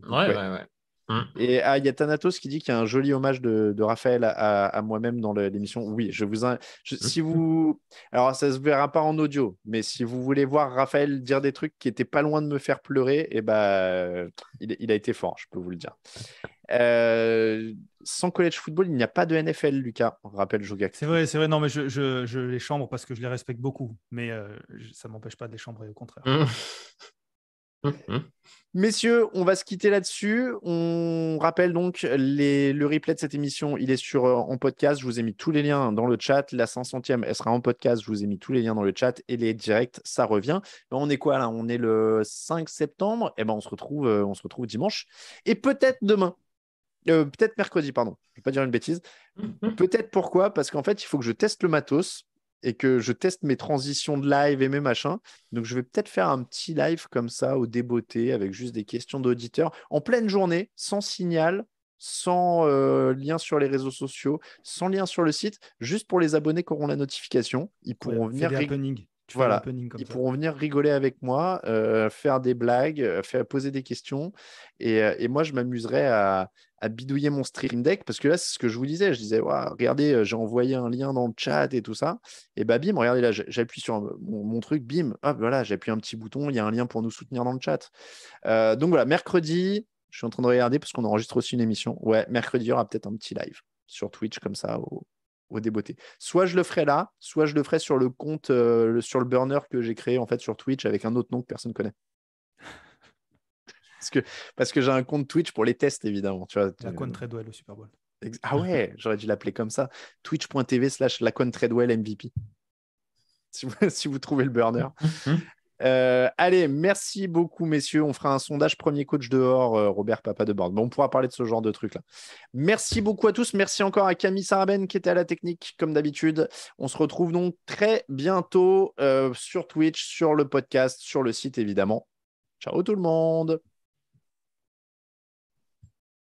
ouais. ouais. Et il y a Thanatos qui dit qu'il y a un joli hommage de, Raphaël à, moi-même dans l'émission. Oui, je vous. Hein? si vous. Alors, ça ne se verra pas en audio, mais si vous voulez voir Raphaël dire des trucs qui étaient pas loin de me faire pleurer, et eh ben, il, a été fort, je peux vous le dire. Euh, sans college football, il n'y a pas de NFL, Lucas. On rappelle Jogac. C'est vrai, c'est vrai. Non, mais je, les chambre parce que je les respecte beaucoup, mais euh, ça m'empêche pas de les chambrer, au contraire. Hein? Messieurs, on va se quitter là-dessus. On rappelle donc les, le replay de cette émission, il est sur euh, en podcast. Je vous ai mis tous les liens dans le chat. La 500e, elle sera en podcast. Je vous ai mis tous les liens dans le chat et les directs, ça revient. on est quoi là On est le 5 septembre. Et eh ben, on se retrouve, euh, on se retrouve dimanche et peut-être demain. Euh, peut-être mercredi, pardon. Je vais pas dire une bêtise. Peut-être pourquoi Parce qu'en fait, il faut que je teste le matos et que je teste mes transitions de live et mes machins. Donc, je vais peut-être faire un petit live comme ça au déboté avec juste des questions d'auditeurs en pleine journée, sans signal, sans euh, lien sur les réseaux sociaux, sans lien sur le site, juste pour les abonnés qui auront la notification. Ils pourront venir voilà. ils pourront venir rigoler avec moi, euh, faire des blagues, euh, faire, poser des questions. Et, euh, moi, je m'amuserais à, bidouiller mon stream deck parce que là, c'est ce que je vous disais. Je disais, regardez, j'ai envoyé un lien dans le chat et tout ça. Et bah, bim, regardez là, j'appuie sur mon, truc, bim, hop, voilà, j'appuie un petit bouton, il y a un lien pour nous soutenir dans le chat. donc voilà, mercredi, je suis en train de regarder parce qu'on enregistre aussi une émission. Ouais, mercredi, il y aura peut-être un petit live sur Twitch comme ça au Soit je le ferai là, soit je le ferai sur le compte, euh, sur le burner que j'ai créé en fait sur Twitch avec un autre nom que personne ne connaît. parce que, parce que j'ai un compte Twitch pour les tests, évidemment. Tu vois, la euh, au Super Bowl. Ah ouais, j'aurais dû l'appeler comme ça. Twitch.tv slash la MVP. si vous, trouvez le burner. Euh, allez, merci beaucoup, messieurs. On fera un sondage premier coach dehors, euh, Robert Papa de Borde. Bon, on pourra parler de ce genre de trucs-là. Merci beaucoup à tous. Merci encore à Camille Saraben qui était à la technique, comme d'habitude. On se retrouve donc très bientôt euh, sur Twitch, sur le podcast, sur le site, évidemment. Ciao tout le monde.